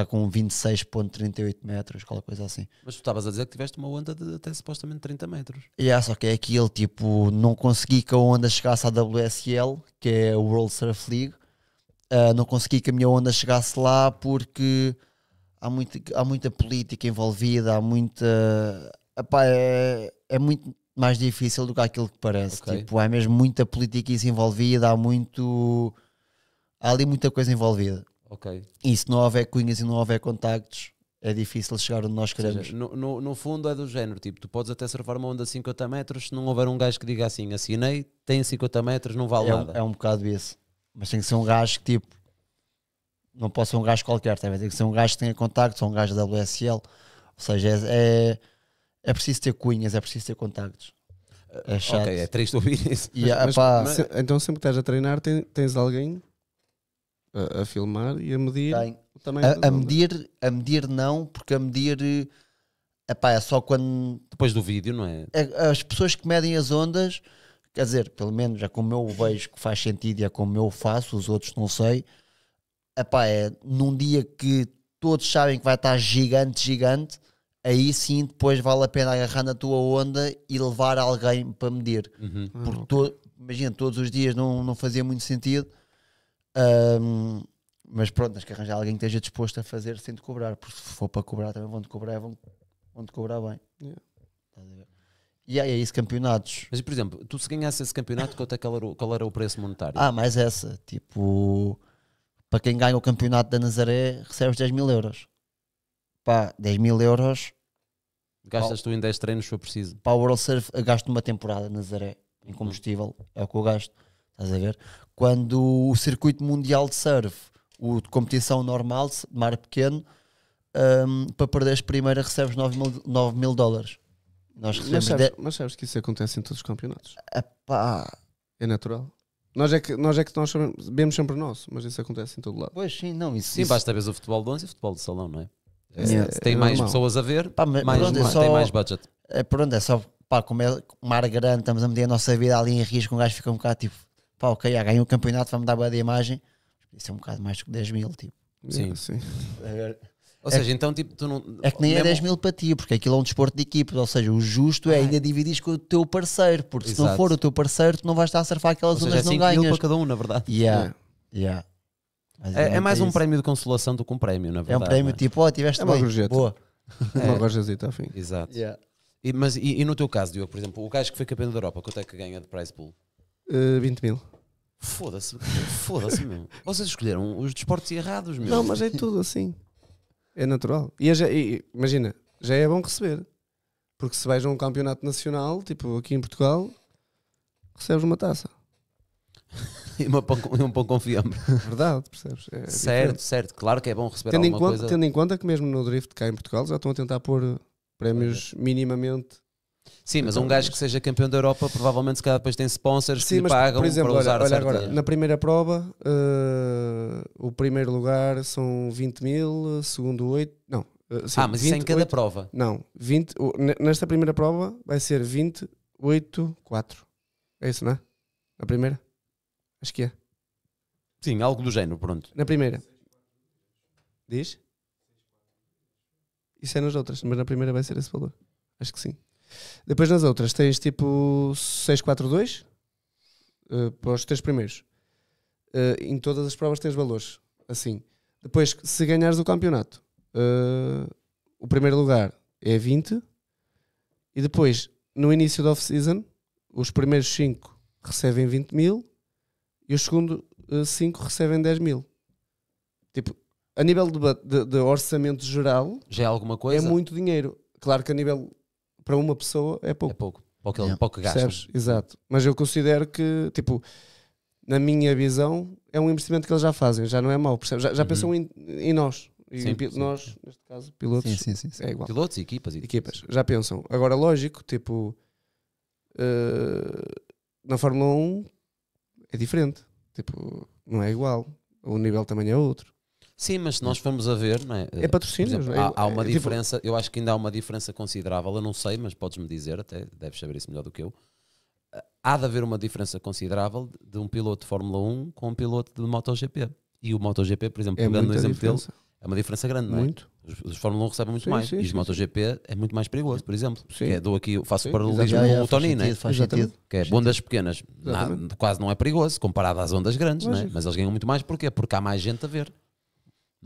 S3: está com 26,38 metros, qualquer coisa assim.
S2: Mas tu estavas a dizer que tiveste uma onda de até supostamente 30
S3: metros. É, yeah, só que é aquilo, tipo, não consegui que a onda chegasse à WSL, que é a World Surf League, uh, não consegui que a minha onda chegasse lá porque há, muito, há muita política envolvida, há muita. Epá, é, é muito mais difícil do que aquilo que parece. Okay. Tipo, há mesmo muita política envolvida, há muito. Há ali muita coisa envolvida. Ok. E se não houver cunhas e não houver contactos, é difícil chegar onde nós queremos.
S2: Seja, no, no, no, fundo é do género, tipo, tu podes até surfar uma onda de 50 metros se não houver um gajo que diga assim, assinei, tem 50 metros, não vale é nada.
S3: é um bocado isso. Mas tem que ser um gajo que tipo, não pode ser um gajo qualquer, tá tem que ser um gajo que tenha contactos, ou um gajo da WSL, ou seja, é, é, é preciso ter cunhas, é preciso
S1: ter contactos. É chato. Ok, é triste ouvir isso. E, mas, mas, mas, então sempre que estás a treinar tens alguém a, a, filmar e a medir. Tem. A, a medir,
S3: a medir não, porque a medir epá, é só quando. Depois do vídeo, não é? é? As pessoas que medem as ondas, quer dizer, pelo menos é como eu vejo que faz sentido e é como eu faço, os outros não sei. Epá, é num dia que todos sabem que vai estar gigante, gigante, aí sim depois vale a pena agarrar na tua onda e levar alguém para medir. Uhum. Porque ah, to, imagina, todos os dias não, não fazia muito sentido um, mas pronto, tens que arranjar alguém que esteja disposto a fazer sem te cobrar, porque se for para cobrar também vão te cobrar vão, vão te cobrar bem. Yeah.
S2: E aí é isso, campeonatos. Mas por exemplo, tu se ganhasse esse campeonato, quanto é que era, qual era o preço monetário? Ah,
S3: mais essa. Tipo, para quem ganha o campeonato da Nazaré, recebes 10 mil euros. Pá, 10 mil euros. Gastas tu em 10 treinos se for preciso. Para o World Surf, gasto uma temporada na Nazaré em combustível, é o que eu gasto. Estás a ver? Quando o circuito mundial de surf, o de competição normal, mar pequeno, um, para perderes primeira recebes 9 mil, 9 mil dólares. Nós recebemos mas, sabes,
S1: de... mas sabes que isso acontece em todos os campeonatos? Epá. É natural. Nós é que nós, é que nós sabemos sempre nós, mas isso acontece em todo lado. Pois sim, não, isso. Sim, isso... basta ver o futebol de 11 e o futebol de
S2: salão, não é? é, é tem é mais normal. pessoas a ver, pá, mais, pronto, é mais só, tem mais budget.
S1: É, pronto, é só
S3: pá, como é mar grande, estamos a medir a nossa vida ali em risco, um gajo fica um bocado tipo, pá, ok, já ganhei o campeonato, vai-me dar boa de imagem. Isso é um bocado mais do que 10 mil, tipo. Sim, sim. Ou é seja, é, então, tipo, tu não. É que nem é mesmo... é 10 mil para ti, porque aquilo é um desporto de equipas. Ou seja, o justo é, ah, é. ainda dividir com o teu parceiro, porque Exato. se não for o teu parceiro, tu não vais estar a surfar aquelas Ou é 5 não mil ganhas. para cada um, na verdade.
S2: Yeah. É. Yeah. É, é, mais um prémio de consolação do que um prémio, na verdade. É um prémio mas... Né? tipo, ó, oh, tiveste é uma Gorjeta. Boa. uma gorjazita, afim. Exato. Yeah. E, mas e, e, no teu caso, Diogo, por exemplo, o gajo que foi campeão da Europa, quanto é que ganha de prize pool?
S1: 20 eh, mil. Foda-se, foda-se mesmo. Vocês escolheram os desportos errados mesmo. Não, mas é tudo assim. É natural. E, é já, e, imagina, já é bom receber. Porque se vais a um campeonato nacional, tipo aqui em Portugal, recebes uma taça. e
S2: uma pão, um pão com fiambre. Verdade, percebes? É certo, diferente. certo. Claro que é bom receber tendo alguma em conta, coisa. Tendo em
S1: conta que mesmo no drift cá em Portugal já estão a tentar pôr prémios okay. É. minimamente Sim, mas então, um gajo que seja campeão da Europa provavelmente se calhar depois tem sponsors sim, que mas, pagam por exemplo, para usar olha, olha certa... agora, na primeira prova uh, o primeiro lugar são 20 mil, segundo 8 não, uh, sim, ah, mas 20, isso é em cada 8, prova não, 20, nesta primeira prova vai ser 20, 8 4, é isso não é? na primeira? acho que é
S2: sim, algo do género, pronto
S1: na primeira diz? isso é nas outras, mas na primeira vai ser esse valor acho que sim depois nas outras tens tipo 6-4-2 uh, eh, para os três primeiros. Uh, em todas as provas tens valores. Assim. Depois, se ganhares o campeonato, uh, o primeiro lugar é 20. E depois, no início da off-season, os primeiros 5 recebem 20 mil e os segundos 5 recebem 10 mil. Tipo, a nível de, de, de orçamento geral, já é alguma coisa? É muito dinheiro. Claro que a nível para uma pessoa é pouco. É pouco. Para o que, yeah. que gastas. Exato. Mas eu considero que, tipo, na minha visão, é um investimento que eles já fazem, já não é mau, percebes? Já, já uhum. pensam em, em nós. E sim, nós, neste caso, pilotos. Sim, sim, sim, é igual. Pilotos e equipas. E equipas, já pensam. Agora, lógico, tipo, uh, na Fórmula 1 é diferente. Tipo, não é igual. O nível também é outro. Sim, mas se nós formos a ver, não é? É eh, patrocínio. É há, há, uma é, tipo... diferença,
S2: eu acho que ainda há uma diferença considerável, eu não sei, mas podes-me dizer, até deves saber isso melhor do que eu. Eh, há de haver uma diferença considerável de um piloto de Fórmula 1 com um piloto de MotoGP. E o MotoGP, por exemplo, é dando o exemplo diferença. dele, é uma diferença grande, não é? Muito. Os, Fórmula 1 recebem muito sim, mais. Sim, e os sim, MotoGP é muito mais perigoso, por exemplo. Sim. Que é, dou aqui, faço sim, paralelismo com o Tony, né? Faz sentido. Que é, ondas pequenas quase não é perigoso comparado às ondas grandes, né? mas eles ganham muito mais. Porquê? Porque há mais gente a ver.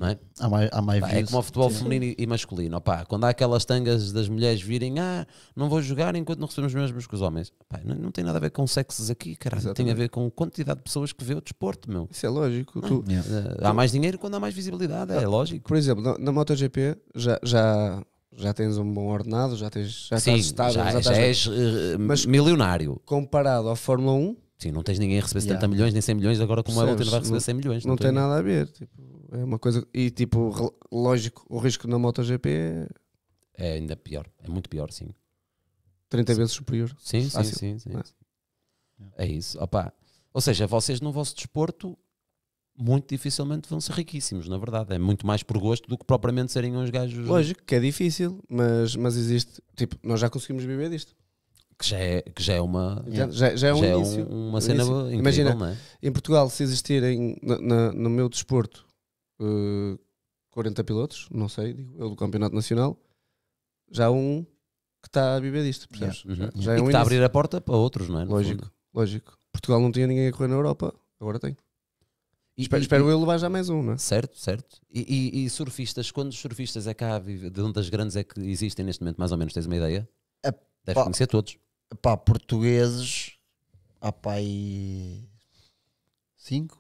S2: Não é? Há mais, há mais pá, é como ao futebol feminino e masculino. Opá, quando há aquelas tangas das mulheres virem, ah, não vou jogar enquanto não recebemos os mesmos que os homens. não, não, tem nada a ver com sexos aqui, caralho. Tem a ver com quantidade de pessoas que vê o
S1: desporto, meu. Isso é lógico. É, é, tu, yeah. Há mais dinheiro quando há mais visibilidade, é, é lógico. Por exemplo, na, na MotoGP já, já já tens um bom ordenado, já tens já Sim, estás estável, já, já, é, já és
S2: uh, mas milionário. Comparado
S1: à Fórmula 1,
S2: Sim, não tens ninguém a receber yeah. 70 milhões nem 100 milhões, agora como é a outra vai receber 100 milhões. Não, não tem, tem nada a
S1: ver. Tipo, é uma coisa. E tipo, lógico, o risco na MotoGP é. É ainda pior. É muito pior, sim. 30 sim. vezes superior. Sim, sim, sim. sim, é?
S2: sim. É. isso. Opa. Ou seja, vocês no vosso desporto muito dificilmente vão ser riquíssimos, na verdade. É muito mais por gosto do que propriamente serem uns gajos. Lógico
S1: que é difícil, mas, mas existe. Tipo, nós já conseguimos viver disto. Que já é, que já é uma. Já, já, é, um já é início, é uma cena início. incrível, Imagina, é? Em Portugal, se existirem na, na, no meu desporto 40 eh, pilotos, não sei, digo, é do Campeonato Nacional, já um que está a viver disto, percebes? Yeah. Já, uhum. já é um que está a abrir a porta para outros, não é? lógico, fundo. lógico. Portugal não tinha ninguém a correr na Europa, agora tem. E, espero, e, espero
S2: eu levar já mais um, não é? Certo, certo. E, e surfistas, quantos surfistas é cá de onde as grandes é que existem neste momento, mais ou menos, tens uma ideia? A, é, Deves pá, conhecer todos.
S3: Pá, portugueses, há pai 5.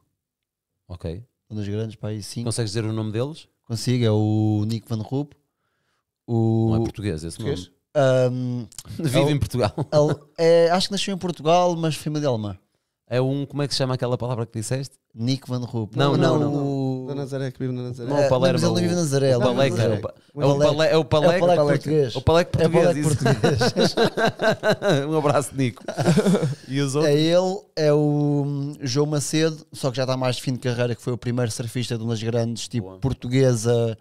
S3: Ok um dos grandes, para aí sim. Consegues dizer o nome deles? Consigo, é o Nick Van Roop. O... Não é português esse português? nome? Um, Vive é, em Portugal. É, é, acho que nasceu em Portugal, mas família alemã. É um, como é que se chama aquela palavra que disseste? Nick Van Roop. Não, não, não. não, não o. Nazaré, que vive na Nazaré. Não, o é, Palermo. Mas ele vive na Nazaré. O Palec, é o Palermo. É o Palec é é português. O Palermo português. Um abraço, Nico. E os outros? É ele, é o hum, João Macedo, só que já está mais de fim de carreira, que foi o primeiro surfista de umas grandes, tipo portuguesa,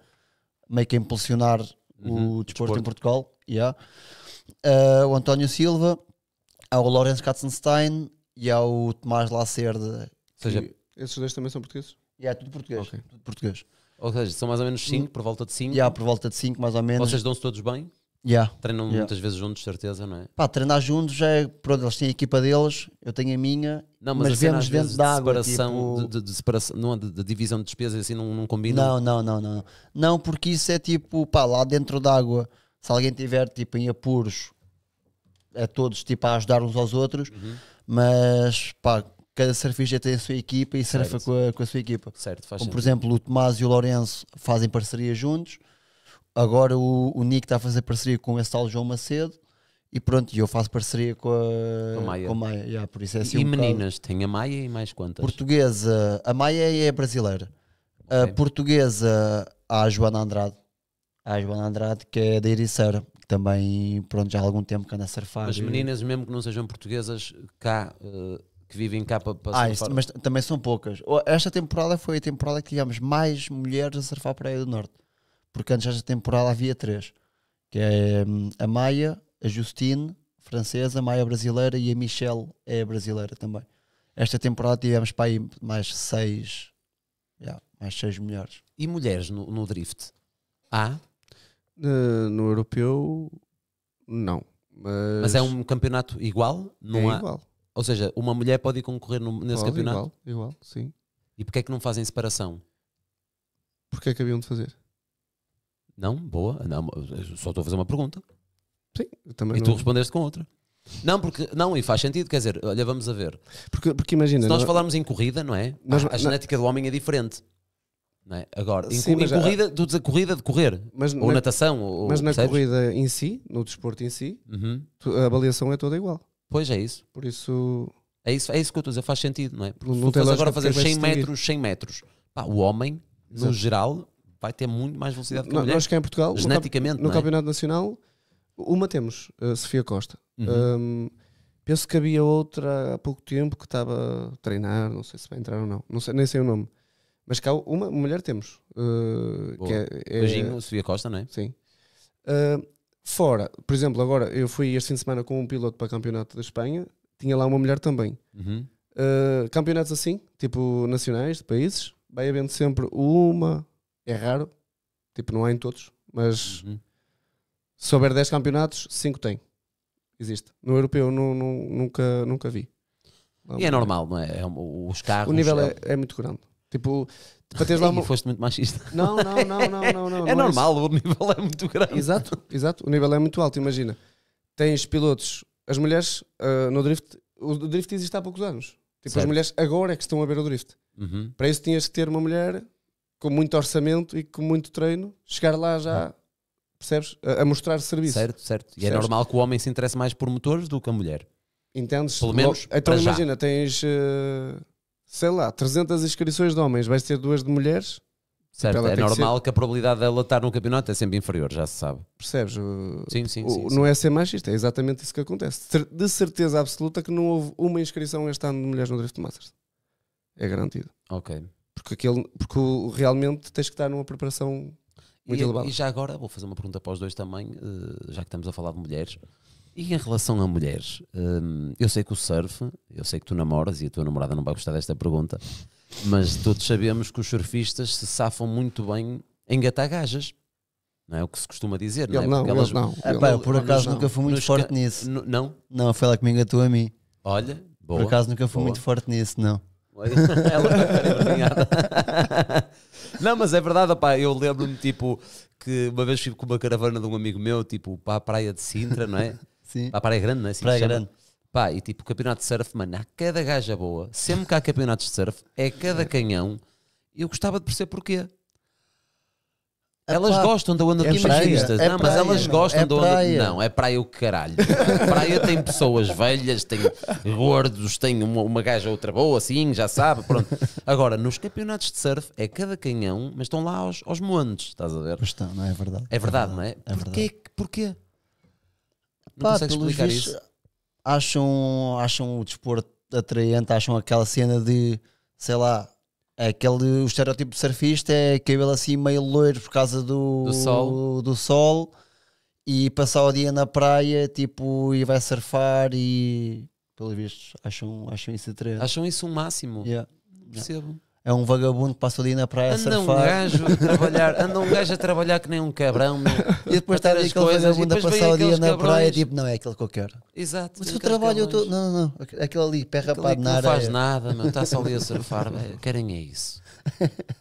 S3: meio que a impulsionar o uhum. desporto em Portugal. Yeah. Uh, o António Silva, ao Lawrence Katzenstein e ao Tomás Lacerda. Ou seja,
S1: esses dois também são portugueses? E yeah, é tudo português. Okay. Tudo
S3: português.
S2: Ou seja, são mais ou menos 5, por volta de 5. Yeah, por volta de 5, mais ou menos. Vocês dão-se todos bem? Yeah. Treinam yeah. muitas vezes juntos, certeza, não é?
S3: Pá, treinar juntos é. Pronto, eles têm a equipa deles, eu tenho a minha. Não, mas, mas vemos dentro de da água. Separação,
S2: tipo... de, de, de, separação, não, é? de, de, divisão de despesas assim não, não combina? Não, não, não, não.
S3: Não, porque isso é tipo, pá, lá dentro da água, se alguém tiver tipo em apuros, é todos tipo a ajudar uns aos outros, uhum. mas pá, cada surfista tem a sua equipa e certo. surfa com a, com a, sua equipa. Certo, faz Como, por exemplo, o Tomás e o Lourenço fazem parceria juntos. Agora o, o Nick está a fazer parceria com esse tal João Macedo. E pronto, eu faço parceria com a, com a Maia. Com a Maia. Yeah, por isso é assim e um meninas, bocado. tem a Maia e mais quantas? Portuguesa, a Maia é brasileira. Okay. A portuguesa, há a Joana Andrade. há A Joana Andrade, que é da Ericeira, também pronto, já há algum tempo que anda a surfar. As meninas,
S2: mesmo que não sejam portuguesas, cá uh, que vivem cá para, para ah, mas também são poucas.
S3: Esta temporada foi a temporada que tivemos mais mulheres a surfar para a Praia do Norte. Porque antes desta temporada havia três. Que é hum, a Maia, a Justine, francesa, a Maia brasileira e a Michelle é brasileira também. Esta temporada tivemos para aí mais seis, yeah, mais seis mulheres. E mulheres no, no drift? Há? Ah? no europeu, não. Mas,
S2: mas é um campeonato igual? Não é há... igual. Ou seja, uma mulher pode ir concorrer no, nesse pode, campeonato? Igual, igual, sim. E porquê é que não fazem separação?
S1: Porquê é que haviam de fazer?
S2: Não, boa. Não, só estou a fazer uma pergunta. Sim, também. E não... tu respondeste com outra. Não, porque não, e faz sentido, quer dizer, olha, vamos a ver. Porque, porque imagina. Se nós não... É- falarmos em corrida, não é? a, a genética não... do homem é diferente. Não é? Agora, Sim, em, corrida, já... tu
S1: dizes a corrida de correr, mas ou na, natação, ou, mas na corrida em si, no desporto em si, uhum. a avaliação é toda igual. Pois é isso. Por isso. É isso, é isso que eu estou a dizer, faz sentido, não é? Porque não se agora fazer 100 metros,
S2: 100 metros, o homem, Exato. no geral, vai ter muito mais velocidade que a mulher. Nós cá em Portugal, geneticamente, no, no é?
S1: Campeonato Nacional, uma temos, uh, Sofia Costa. Uhum. Um, penso que havia outra há pouco tempo que estava a treinar, não sei se vai entrar ou não, não sei, nem sei o nome. Mas cá uma mulher temos. Uh, que é, é, Beijinho, Sofia Costa, não é? Sim. Uh, Fora, por exemplo, agora eu fui este fim de semana com um piloto para o campeonato da Espanha, tinha lá uma mulher também. Uhum. Uh, campeonatos assim, tipo nacionais, de países, vai havendo sempre uma, é raro, tipo não há em todos, mas uhum. se houver 10 campeonatos, 5 tem. Existe. No europeu não, nunca, nunca vi. e é normal,
S2: não é? é os carros. O nível é,
S1: é, é muito grande. Tipo, para teres lá uma... foste muito machista. Não, não, não, não, não. É não é não normal, é o nível é muito grande. Exato, exato, o nível é muito alto, imagina. Tens pilotos, as mulheres uh, no drift, o drift existe há poucos anos. Tipo, certo. as mulheres agora é que estão a ver o drift. Uhum. Para isso tinhas que ter uma mulher com muito orçamento e com muito treino, chegar lá já, ah. percebes? A, a, mostrar serviço. Certo, certo. E é percebes? é
S2: normal que o homem se interesse mais por motores do que a mulher. Entendes? Pelo menos. Então imagina,
S1: já. tens. Uh sei lá, 300 inscrições de homens, vais ter duas de mulheres. Certo, é normal
S2: que, ser... que, a probabilidade dela estar no campeonato é sempre inferior, já se sabe.
S1: Percebes? Sim, sim, o... sim, Não é ser machista, é exatamente isso que acontece. De certeza absoluta que não houve uma inscrição este ano de mulheres no Drift Masters. É garantido. Ok. Porque, aquele, porque realmente tens que estar numa preparação muito e, elevada. E
S2: já agora, vou fazer uma pergunta para os dois também, eh, já que estamos a falar de mulheres.
S1: E em relação a
S2: mulheres, hum, eu sei que o surf, eu sei que tu namoras e a tua namorada não vai gostar desta pergunta, mas todos sabemos que os surfistas se safam muito bem em gatar gajas. Não é o que se costuma dizer, não é? Não, elas... não. Ah, pá, eu por acaso não. nunca fui muito Nos forte ca...
S3: nisso. N não? Não, foi ela que me engatou a mim. Olha, boa, Por acaso nunca fui boa. muito forte nisso, não. ela
S2: Não, mas é verdade, pá, eu lembro-me tipo que uma vez estive com uma caravana de um amigo meu, tipo, para a praia de Sintra, não é? Sim. Pá, Praia Grande, não é assim? Praia Grande. Pá, e tipo, campeonato de surf, mano, há cada gaja boa. Sempre que há campeonatos de surf, é cada canhão. Eu gostava de perceber porquê. Elas gostam da onda é de imaginistas. É não, praia, mas elas não. gostam é da onda. Praia. Não, é praia o caralho. praia tem pessoas velhas, tem gordos, tem uma, uma gaja outra boa, assim, já sabe. Pronto. Agora, nos campeonatos de surf é cada canhão, mas estão lá aos, aos montes, estás a ver? Pois estão, não é verdade? É verdade, é verdade não é? É verdade. Porquê? Não Pá, pelos explicar isso?
S3: Acham, acham o desporto atraente, acham aquela cena de, sei lá, é aquele, o estereótipo de surfista é cabelo assim meio loiro por causa do, do sol. Do sol e passar o dia na praia, tipo, e vai surfar e, pelo visto acham, acham isso atraente. Acham isso o um máximo. Yeah. Percebo. Yeah. É um vagabundo que passa ali na praia anda a surfar. Um gajo a trabalhar, anda um gajo a trabalhar que nem um cabrão. Meu, e depois está ali aquele coisas, vagabundo a passar o dia na cabrões. praia, tipo, não é aquele que eu quero. Exato. Mas é eu trabalho, eu estou. não, não, não, aquele ali, perra para nada. Não faz nada, meu, está só ali a surfar,
S2: querem é isso.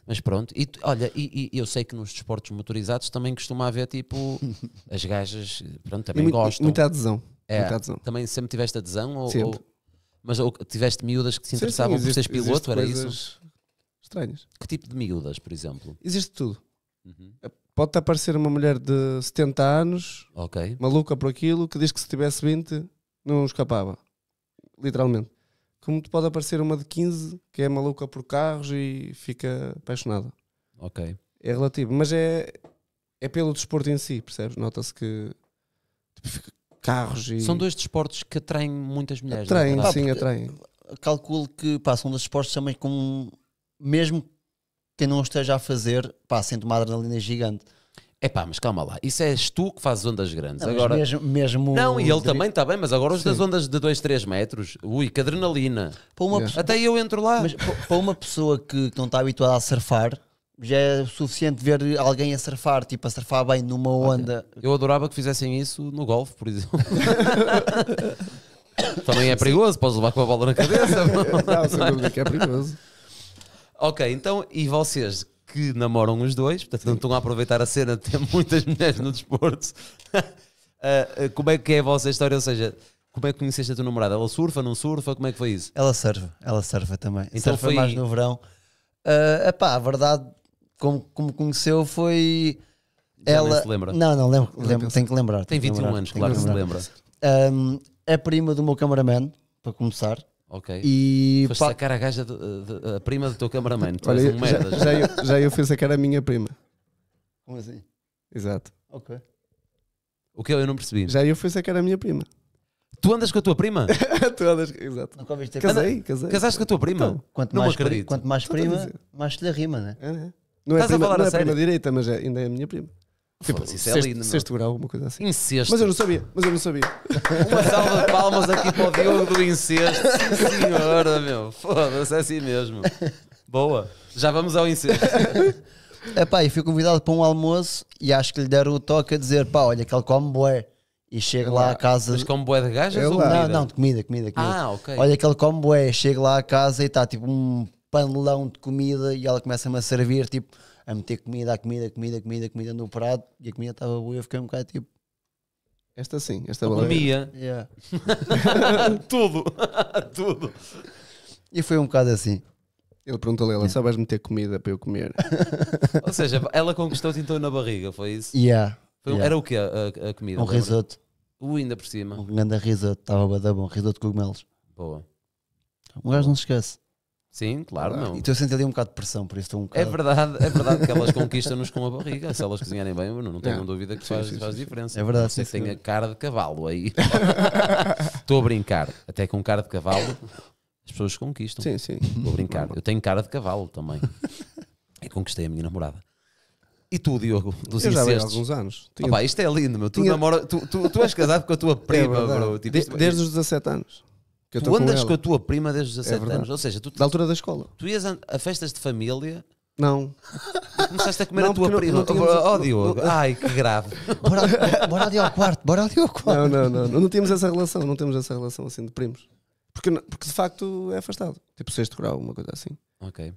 S2: Mas pronto, e olha, e, e, eu sei que nos desportos motorizados também costuma haver tipo as gajas, pronto, também gosto. gostam. Muita adesão. É, muita adesão. Também sempre tiveste adesão? Ou, sempre. ou mas ou, tiveste miúdas que se interessavam sim, sim, existe, por seres piloto, era coisas... isso? estranhas. Que tipo de miúdas, por exemplo? Existe
S1: tudo. Uhum. Eh, pode aparecer uma mulher de 70 anos, okay. maluca por aquilo, que diz que se tivesse 20 não escapava. Literalmente. Como te pode aparecer uma de 15 que é maluca por carros e fica apaixonada. Ok. É relativo, mas é, é pelo desporto em si, percebes? Nota-se que tipo, carros e. São dois desportos
S2: que atraem muitas mulheres. É atraem, é? sim, atraem
S1: calculo que pá, são um dos desportos também com
S3: mesmo quem não esteja a fazer, pá, sente uma adrenalina gigante. É
S2: pá, mas calma lá, isso és tu que fazes ondas grandes. Não, agora mesmo,
S3: mesmo Não, e ele de... também
S2: está bem, mas agora os Sim. das ondas de 2, 3 metros, ui, que adrenalina. Para uma
S3: Até eu entro lá. Mas para uma pessoa que, não está habituada a surfar, já é suficiente ver alguém a surfar, tipo a surfar bem numa onda. Eu adorava que fizessem isso no golfe, por exemplo.
S2: também é perigoso, podes levar com a bola na cabeça. não, sem dúvida que é perigoso. Ok, então, e vocês que namoram os dois, portanto não estão a aproveitar a cena de ter muitas mulheres no desporto, uh, como é que é a vossa história? Ou seja, como é
S3: que conheceste a tua namorada? Ela surfa, não surfa? Como é que foi isso? Ela serve, ela serve também. Então surfa foi mais no verão. Uh, epá, a verdade, como, como conheceu, foi. ela. lembra. Não, não, lembro, lembro tenho que lembrar. Tem 21 lembrar, anos, claro que, que se lembra. Um, ehm, é prima do meu cameraman, para começar. Ok. E Foste pá...
S2: sacar a gaja, de, de, a prima do teu cameraman. Tu Olha, um já, já, eu,
S1: já eu fui sacar a minha prima. Como assim? Exato. Ok. O que eu, é? eu não percebi? Já eu fui sacar a minha prima. Tu andas com a tua prima?
S3: tu andas, exato. Nunca ouviste casei, casei. Casaste com a tua prima? Então, quanto, não mais acredito. quanto mais prima, mais te lhe rima, né? É, é. Não é, Estás prima, a falar não a é sério? prima
S1: direita, mas é, ainda é a minha prima. Tipo, isso é lindo, sexto grau, alguma coisa assim. Incesto. Mas eu não sabia, mas eu não sabia. Uma salva de palmas aqui para o Diogo do incesto. Senhora, meu.
S2: Foda-se, é assim mesmo. Boa. Já vamos ao incesto.
S3: Epá, e fui convidado para um almoço e acho que lhe deram o toque a dizer: pá, olha, que ele come bué. E chego lá à casa. Mas come
S2: bué de gajas ou comida? Não, não, de comida, comida, comida. Ah, ok. Olha, que
S3: ele come bué. Chego lá à casa e está tipo um panelão de comida e ela começa-me a servir tipo a meter comida, a comida, comida, comida, comida no prato e a comida estava boa. Eu fiquei um bocado tipo. Esta sim, esta Comia. Yeah. tudo, tudo.
S1: E foi um bocado assim. Ele perguntou-lhe, ela, só vais meter comida para eu comer?
S2: Ou seja, ela conquistou-te então na barriga, foi isso?
S1: Yeah. Foi um- yeah. Era o que a, a comida? Um risoto,
S2: O uh, ainda por cima. um
S1: grande risoto, estava
S3: bué bom, risoto de cogumelos. Boa. Um gajo não se esquece. Sim, claro, ah, não. E estou a sentir ali um bocado de pressão, por isso um é bocado... É verdade, é verdade que elas conquistam-nos
S2: com a barriga. Se elas cozinharem bem, não, não tenho é. dúvida que sim, faz, sim, faz sim. diferença. É verdade. Você tem a cara de cavalo aí. estou a brincar. Até com cara de cavalo, as pessoas conquistam. Sim, sim. Estou a brincar. Eu tenho cara de cavalo também. E conquistei a minha namorada. E tu, Diogo, dos eu já há alguns anos. Tinha... Opa, isto é lindo, meu. Tu, Tinha... namora...
S1: tu, tu, tu és casado com a tua é prima, é bro. Tipo, desde, é- desde os 17 anos. Que tu andas com, com, a tua prima desde os 17 é anos, ou seja, tu, da altura da escola.
S2: Tu ias a, a festas de família. Não. Tu começaste a comer não, a tua prima. Ó Oh, Diogo. Ai, que grave. Bora, bora ali ao quarto, bora ali ao quarto. Não, não,
S1: não. Não tínhamos essa relação, não temos essa relação assim de primos. Porque, porque de facto é afastado. Tipo sexto grau, uma coisa assim. Ok.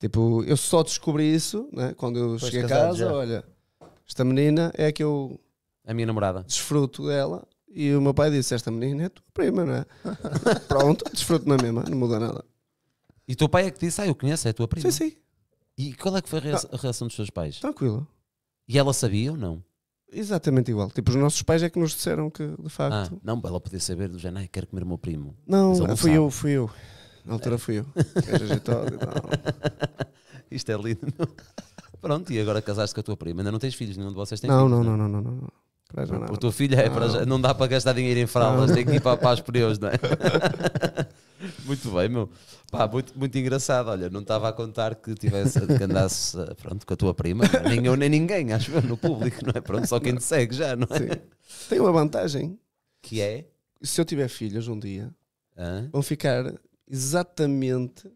S1: Tipo, eu só descobri isso né, quando eu cheguei a casa. Já. Olha, esta menina é a que eu. A minha namorada. Desfruto dela e o meu pai disse: Esta menina é tua prima, não é? Pronto, desfruto na mesma, não muda nada. E teu pai é que disse: Ah, eu conheço,
S2: é tua prima. Sim, sim. E qual é que foi a, rea a reação dos teus pais? Tranquilo. E ela sabia ou
S1: não? Exatamente igual. Tipo, os nossos pais é que nos disseram que, de facto. Ah, não, ela podia saber do género, ah, quero comer o meu primo. Não, não fui sabe. eu, fui eu. Na altura fui eu. ajeitado e tal.
S2: Isto é lindo. Pronto, e agora casaste com a tua prima. Ainda não tens filhos, nenhum de vocês tem não, filhos. Não, né? não, não, não, não. não.
S1: Para já nada. O teu filho é, não. Já, não dá para gastar
S2: dinheiro em fraldas, tem que ir para, para as pneus, não é? muito bem, meu. Pá, muito, muito engraçado. Olha, não estava a contar que tivesse que andasse pronto, com a tua prima, nem eu nem ninguém, acho eu, no público,
S1: não é? Pronto, só quem te segue já, não é? Sim. Tem uma vantagem. Que é? Se eu tiver filhos um dia, Hã? vão ficar exatamente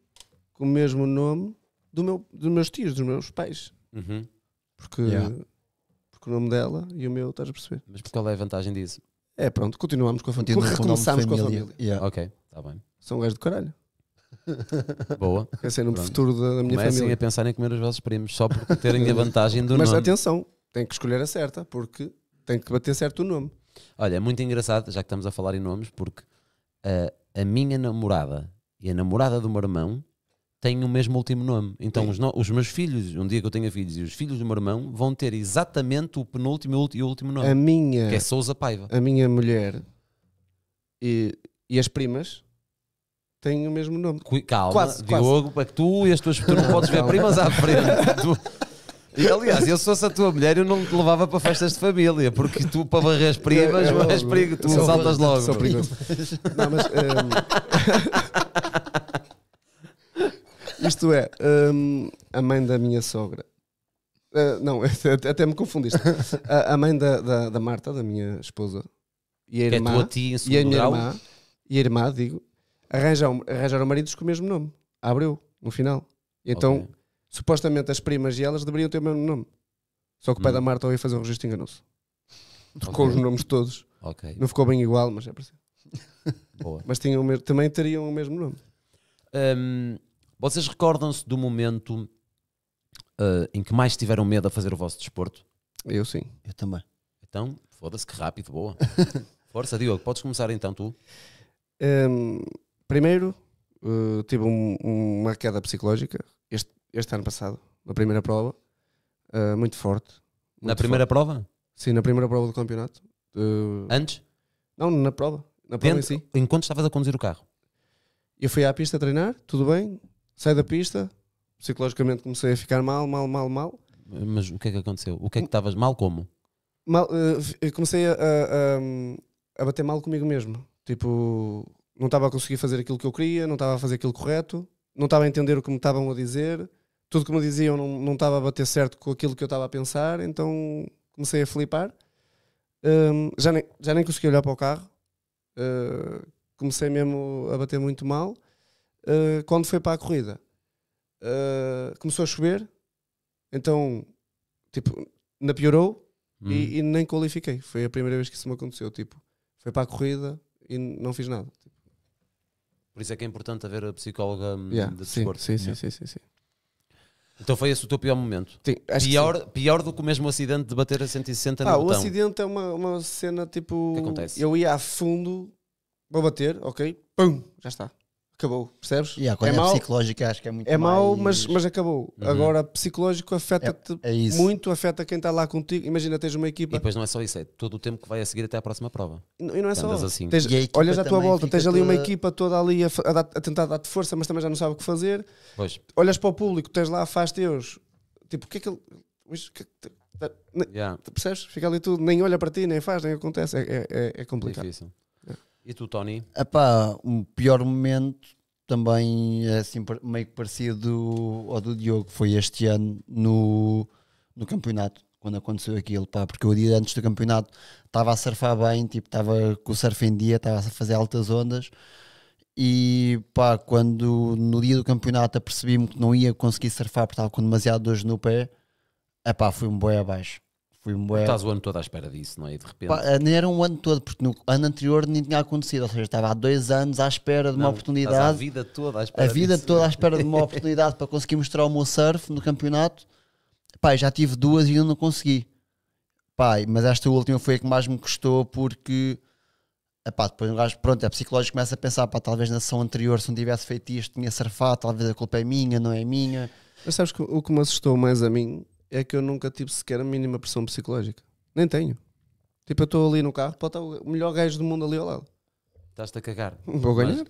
S1: com o mesmo nome do meu, dos meus tios, dos meus pais. Uhum. Porque yeah com o nome dela e o meu, estás a perceber? Mas qual é a vantagem disso? É, pronto, continuamos com a família. Continua Recomeçamos com, com a família. Yeah. Ok, está bem. São gajos do de caralho. Boa. Pensei no é pronto. futuro da, da minha Comecem família. a
S2: pensar em comer os vossos primos só porque terem a vantagem do Mas nome. Mas
S1: atenção, tem que escolher a certa, porque
S2: tem que bater certo o nome. Olha, é muito engraçado, já que estamos a falar em nomes, porque uh, a minha namorada e a namorada do meu irmão têm o mesmo último nome. Então, os, no, os meus filhos, um dia que eu tenha filhos, e os filhos do meu irmão vão ter exatamente o
S1: penúltimo e o último nome. A minha. Que é Souza Paiva. A minha mulher e, e as primas têm o mesmo nome. Calma, quase, Diogo, quase. que tu e as tuas. Tu não podes ver primas à frente. Tu, e aliás, eu sou a tua mulher, eu não te levava
S2: para festas de família, porque tu para varrer as primas, é, é mas perigo, tu sou, saltas logo. Sou não, mas. Um... Ehm, isto é,
S1: um, a mãe da minha sogra. Uh, não, até me confundiste. A, ah, a mãe da, da, da, Marta, da minha esposa, e a é irmã, é tia, e a minha grau. irmã, e a irmã, digo, arranjaram, arranjaram maridos com o mesmo nome. Abreu, no final. Então, okay. supostamente as primas e elas deveriam ter o mesmo nome. Só que o pai hum. da Marta ao ir fazer o registro enganou-se. Trocou okay. os nomes todos. Okay. Não ficou bem igual, mas é preciso Boa. Mas tinham, também teriam o mesmo nome.
S2: Um, vocês recordam-se do momento uh, em que mais tiveram medo a fazer o vosso desporto? Eu sim. Eu também. Então, foda-se que rápido, boa. Força, Diogo, podes começar então tu?
S1: Um, primeiro, uh, tive um, uma queda psicológica este, este ano passado, na primeira prova, uh, muito forte. Muito na primeira forte. prova? Sim, na primeira prova do campeonato. Uh, Antes? Não, na prova. Na prova Dentro, em si. Enquanto estavas a conduzir o carro? Eu fui à pista a treinar, tudo bem, Sai da pista, psicologicamente comecei a ficar mal, mal, mal, mal.
S2: Mas o que é que aconteceu? O que é que estavas mal como?
S1: Mal, uh, comecei a, a, a, bater mal comigo mesmo. Tipo, não estava a conseguir fazer aquilo que eu queria, não estava a fazer aquilo correto, não estava a entender o que me estavam a dizer, tudo que me diziam não, não estava a bater certo com aquilo que eu estava a pensar, então comecei a flipar. Um, já, nem, já nem consegui olhar para o carro, uh, comecei mesmo a bater muito mal ah, quando foi para a corrida, uh, começou a chover, então, tipo, na piorou hum. e, e, nem qualifiquei. Foi a primeira vez que isso me aconteceu. Tipo, foi para a corrida e não fiz nada. Tipo.
S2: Por isso é que é importante haver a psicóloga hum, yeah, de desporto. Sim, yeah. sim, sim, sim, Então foi esse o teu pior momento? Sim, pior, pior do que o mesmo acidente de bater a 160 ah, no botão? Ah, o
S1: acidente é uma, uma cena tipo... Que acontece? Eu ia a fundo, vou bater, ok, pum, já está acabou, percebes? é, é mau, psicológica acho que é muito É mau, mais... mas, mas acabou. Uhum. Agora, psicológico afeta-te é, é muito, afeta quem está lá contigo. Imagina, tens uma equipa. E
S2: depois não é só isso, é todo o tempo que vai a seguir até à próxima prova. E não, e não é só. Assim. Tens, olhas à tua volta, tens ali toda... uma
S1: equipa toda ali a, a, a tentar dar-te força, mas também já não sabe o que fazer. Pois. Olhas para o público, tens lá, faz Deus Tipo, o que é que ele. É yeah. Percebes? Fica ali tudo, nem olha para ti, nem faz, nem acontece. É, é, é, é complicado. Difícil.
S2: E tu, Tony?
S3: Epá, o um pior momento também é assim meio parecido ao do Diogo, foi este ano no, no campeonato, quando aconteceu aquilo, pá, porque o dia antes do campeonato estava a surfar bem, tipo, estava com o surf em dia, estava a fazer altas ondas e pá, quando no dia do campeonato apercebi-me que não ia conseguir surfar porque estava com demasiado dois no pé, epá, fui um boi abaixo. Fui Estás
S2: o ano todo à espera disso, não é? E de repente. Pá,
S3: nem era um ano todo, porque no ano anterior nem tinha acontecido. Ou seja, estava há dois anos à espera de uma não, oportunidade. a vida toda à espera. A vida disso. toda à espera de uma oportunidade para conseguir mostrar o meu surf no campeonato. Pá, já tive duas e ainda não consegui. Pá, mas esta última foi a que mais me custou porque. Epá, depois um gajo, pronto, é psicológico, começa a pensar, pá, talvez na sessão anterior, se não tivesse feito isto, tinha surfado, talvez a culpa é minha, não é minha.
S1: Mas sabes que o que me assustou mais a mim é que eu nunca tive sequer a mínima pressão psicológica. Nem tenho. Tipo, eu estou ali no carro, pode estar o melhor gajo do mundo ali ao lado. Estás-te a
S2: cagar. Vou ganhar.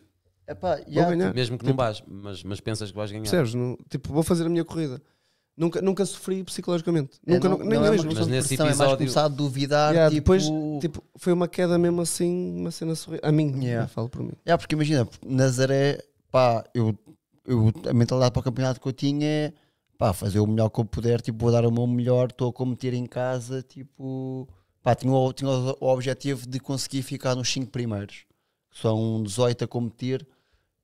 S1: Epá, vou ganhar. Mesmo que tipo, não
S2: vás, mas, mas pensas que vais ganhar. Percebes? No,
S1: tipo, vou fazer a minha corrida. Nunca, nunca sofri psicologicamente. É, nunca, não, nem não É mas, mas nesse episódio... É mais começar a duvidar, yeah, tipo... Depois, tipo, foi uma queda mesmo assim, uma cena sorrida. A mim, yeah.
S3: falo por mim. É, yeah, porque imagina, Nazaré, pá, eu, eu, a mentalidade para o campeonato que eu tinha é pá, fazer o melhor que eu puder, tipo, vou dar o meu melhor, estou a cometer em casa, tipo, pá, tinha o, tinha o, objetivo de conseguir ficar nos 5 primeiros, são 18 a competir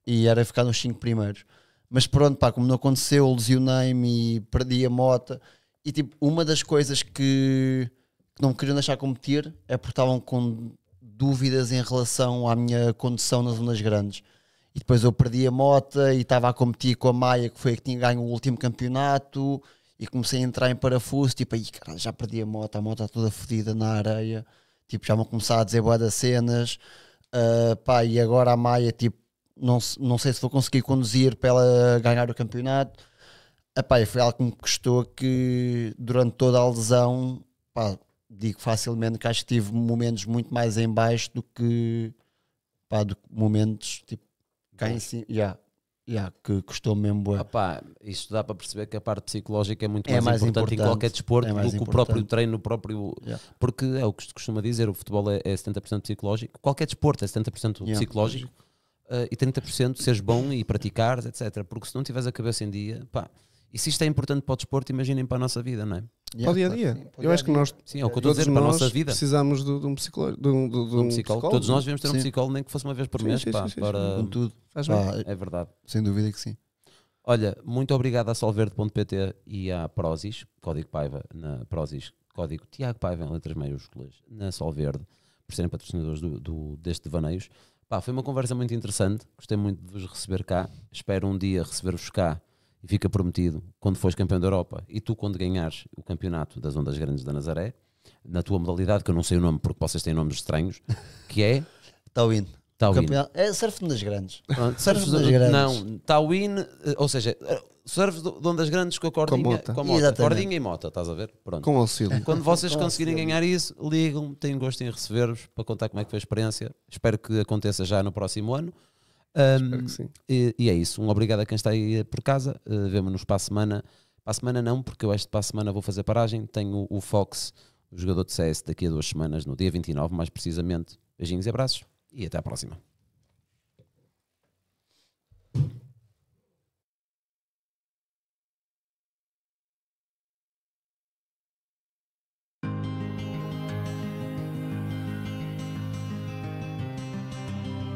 S3: e era ficar nos 5 primeiros. Mas pronto, pá, como não aconteceu, lesionei-me e perdi a moto. E tipo, uma das coisas que, que não me queriam deixar competir é porque estavam com dúvidas em relação à minha condução nas zonas grandes e depois eu perdi a mota e estava a competir com a Maia, que foi a que tinha ganho o último campeonato, e comecei a entrar em parafuso, tipo, aí caralho, já perdi a moto, a moto está toda fodida na areia, tipo, já vão começar a dizer boa das cenas, uh, pá, e agora a Maia, tipo, não, não sei se vou conseguir conduzir para ela ganhar o campeonato, Epá, ah, foi algo que me custou que durante toda a lesão, pá, digo facilmente que acho que tive momentos muito mais em baixo do que, pá, do que momentos tipo Cá em cima, yeah, yeah, que custou mesmo.
S2: Ah, isso dá para perceber que a parte psicológica é muito é mais, mais importante, importante, em qualquer desporto é do que importante. o próprio treino, o próprio. Yeah. Porque é o que se costuma dizer: o futebol é, é 70% psicológico, qualquer desporto é 70% yeah. psicológico uh, e 30% seres bom e praticares, etc. Porque se não tiveres a cabeça em dia, pá e se isto é importante para o desporto, imaginem para a nossa vida, não é? Yeah, para o dia a dia. Sim, eu acho que nós, sim, é o que eu estou a dizer, para a nossa vida.
S1: Precisamos de, de um psicólogo, de, um, de, de um psicólogo. Todos nós devemos ter sim. um psicólogo, nem que fosse uma vez
S2: por sim, mês. Pá, para... Com tudo. Faz
S1: ah, é verdade. Sem dúvida que sim.
S2: Olha, muito obrigado a Solverde.pt e à Prozis, código Paiva, na Prozis, código Tiago Paiva em letras maiúsculas, na Solverde, por serem patrocinadores do, do, deste Devaneios. Pá, foi uma conversa muito interessante, gostei muito de vos receber cá. Espero um dia receber-vos cá e fica prometido quando fores campeão da Europa e tu, quando ganhares o campeonato das Ondas Grandes da Nazaré, na tua modalidade, que eu não sei o nome porque vocês têm nomes estranhos, que é. Tauin. Tauin. É surf das grandes. Ah, surf das grandes. Não, Tauin, eh, ou seja, eh, surf de ondas grandes com a cordinha, com mota. Com a mota. Cordinha e mota, estás a ver? Pronto. Com auxílio. Quando vocês conseguirem ganhar isso, ligam-me, tenho gosto em receber-vos para contar como é que foi a experiência. Espero que aconteça já no próximo ano. Um, e, e, é isso. Um obrigado a quem está aí por casa. Uh, Vemo-nos para a semana. Para a semana não, porque eu acho que para a semana vou fazer paragem. Tenho o Fox, o jogador de CS, daqui a duas semanas, no dia 29, mais precisamente. Beijinhos e abraços e até à próxima.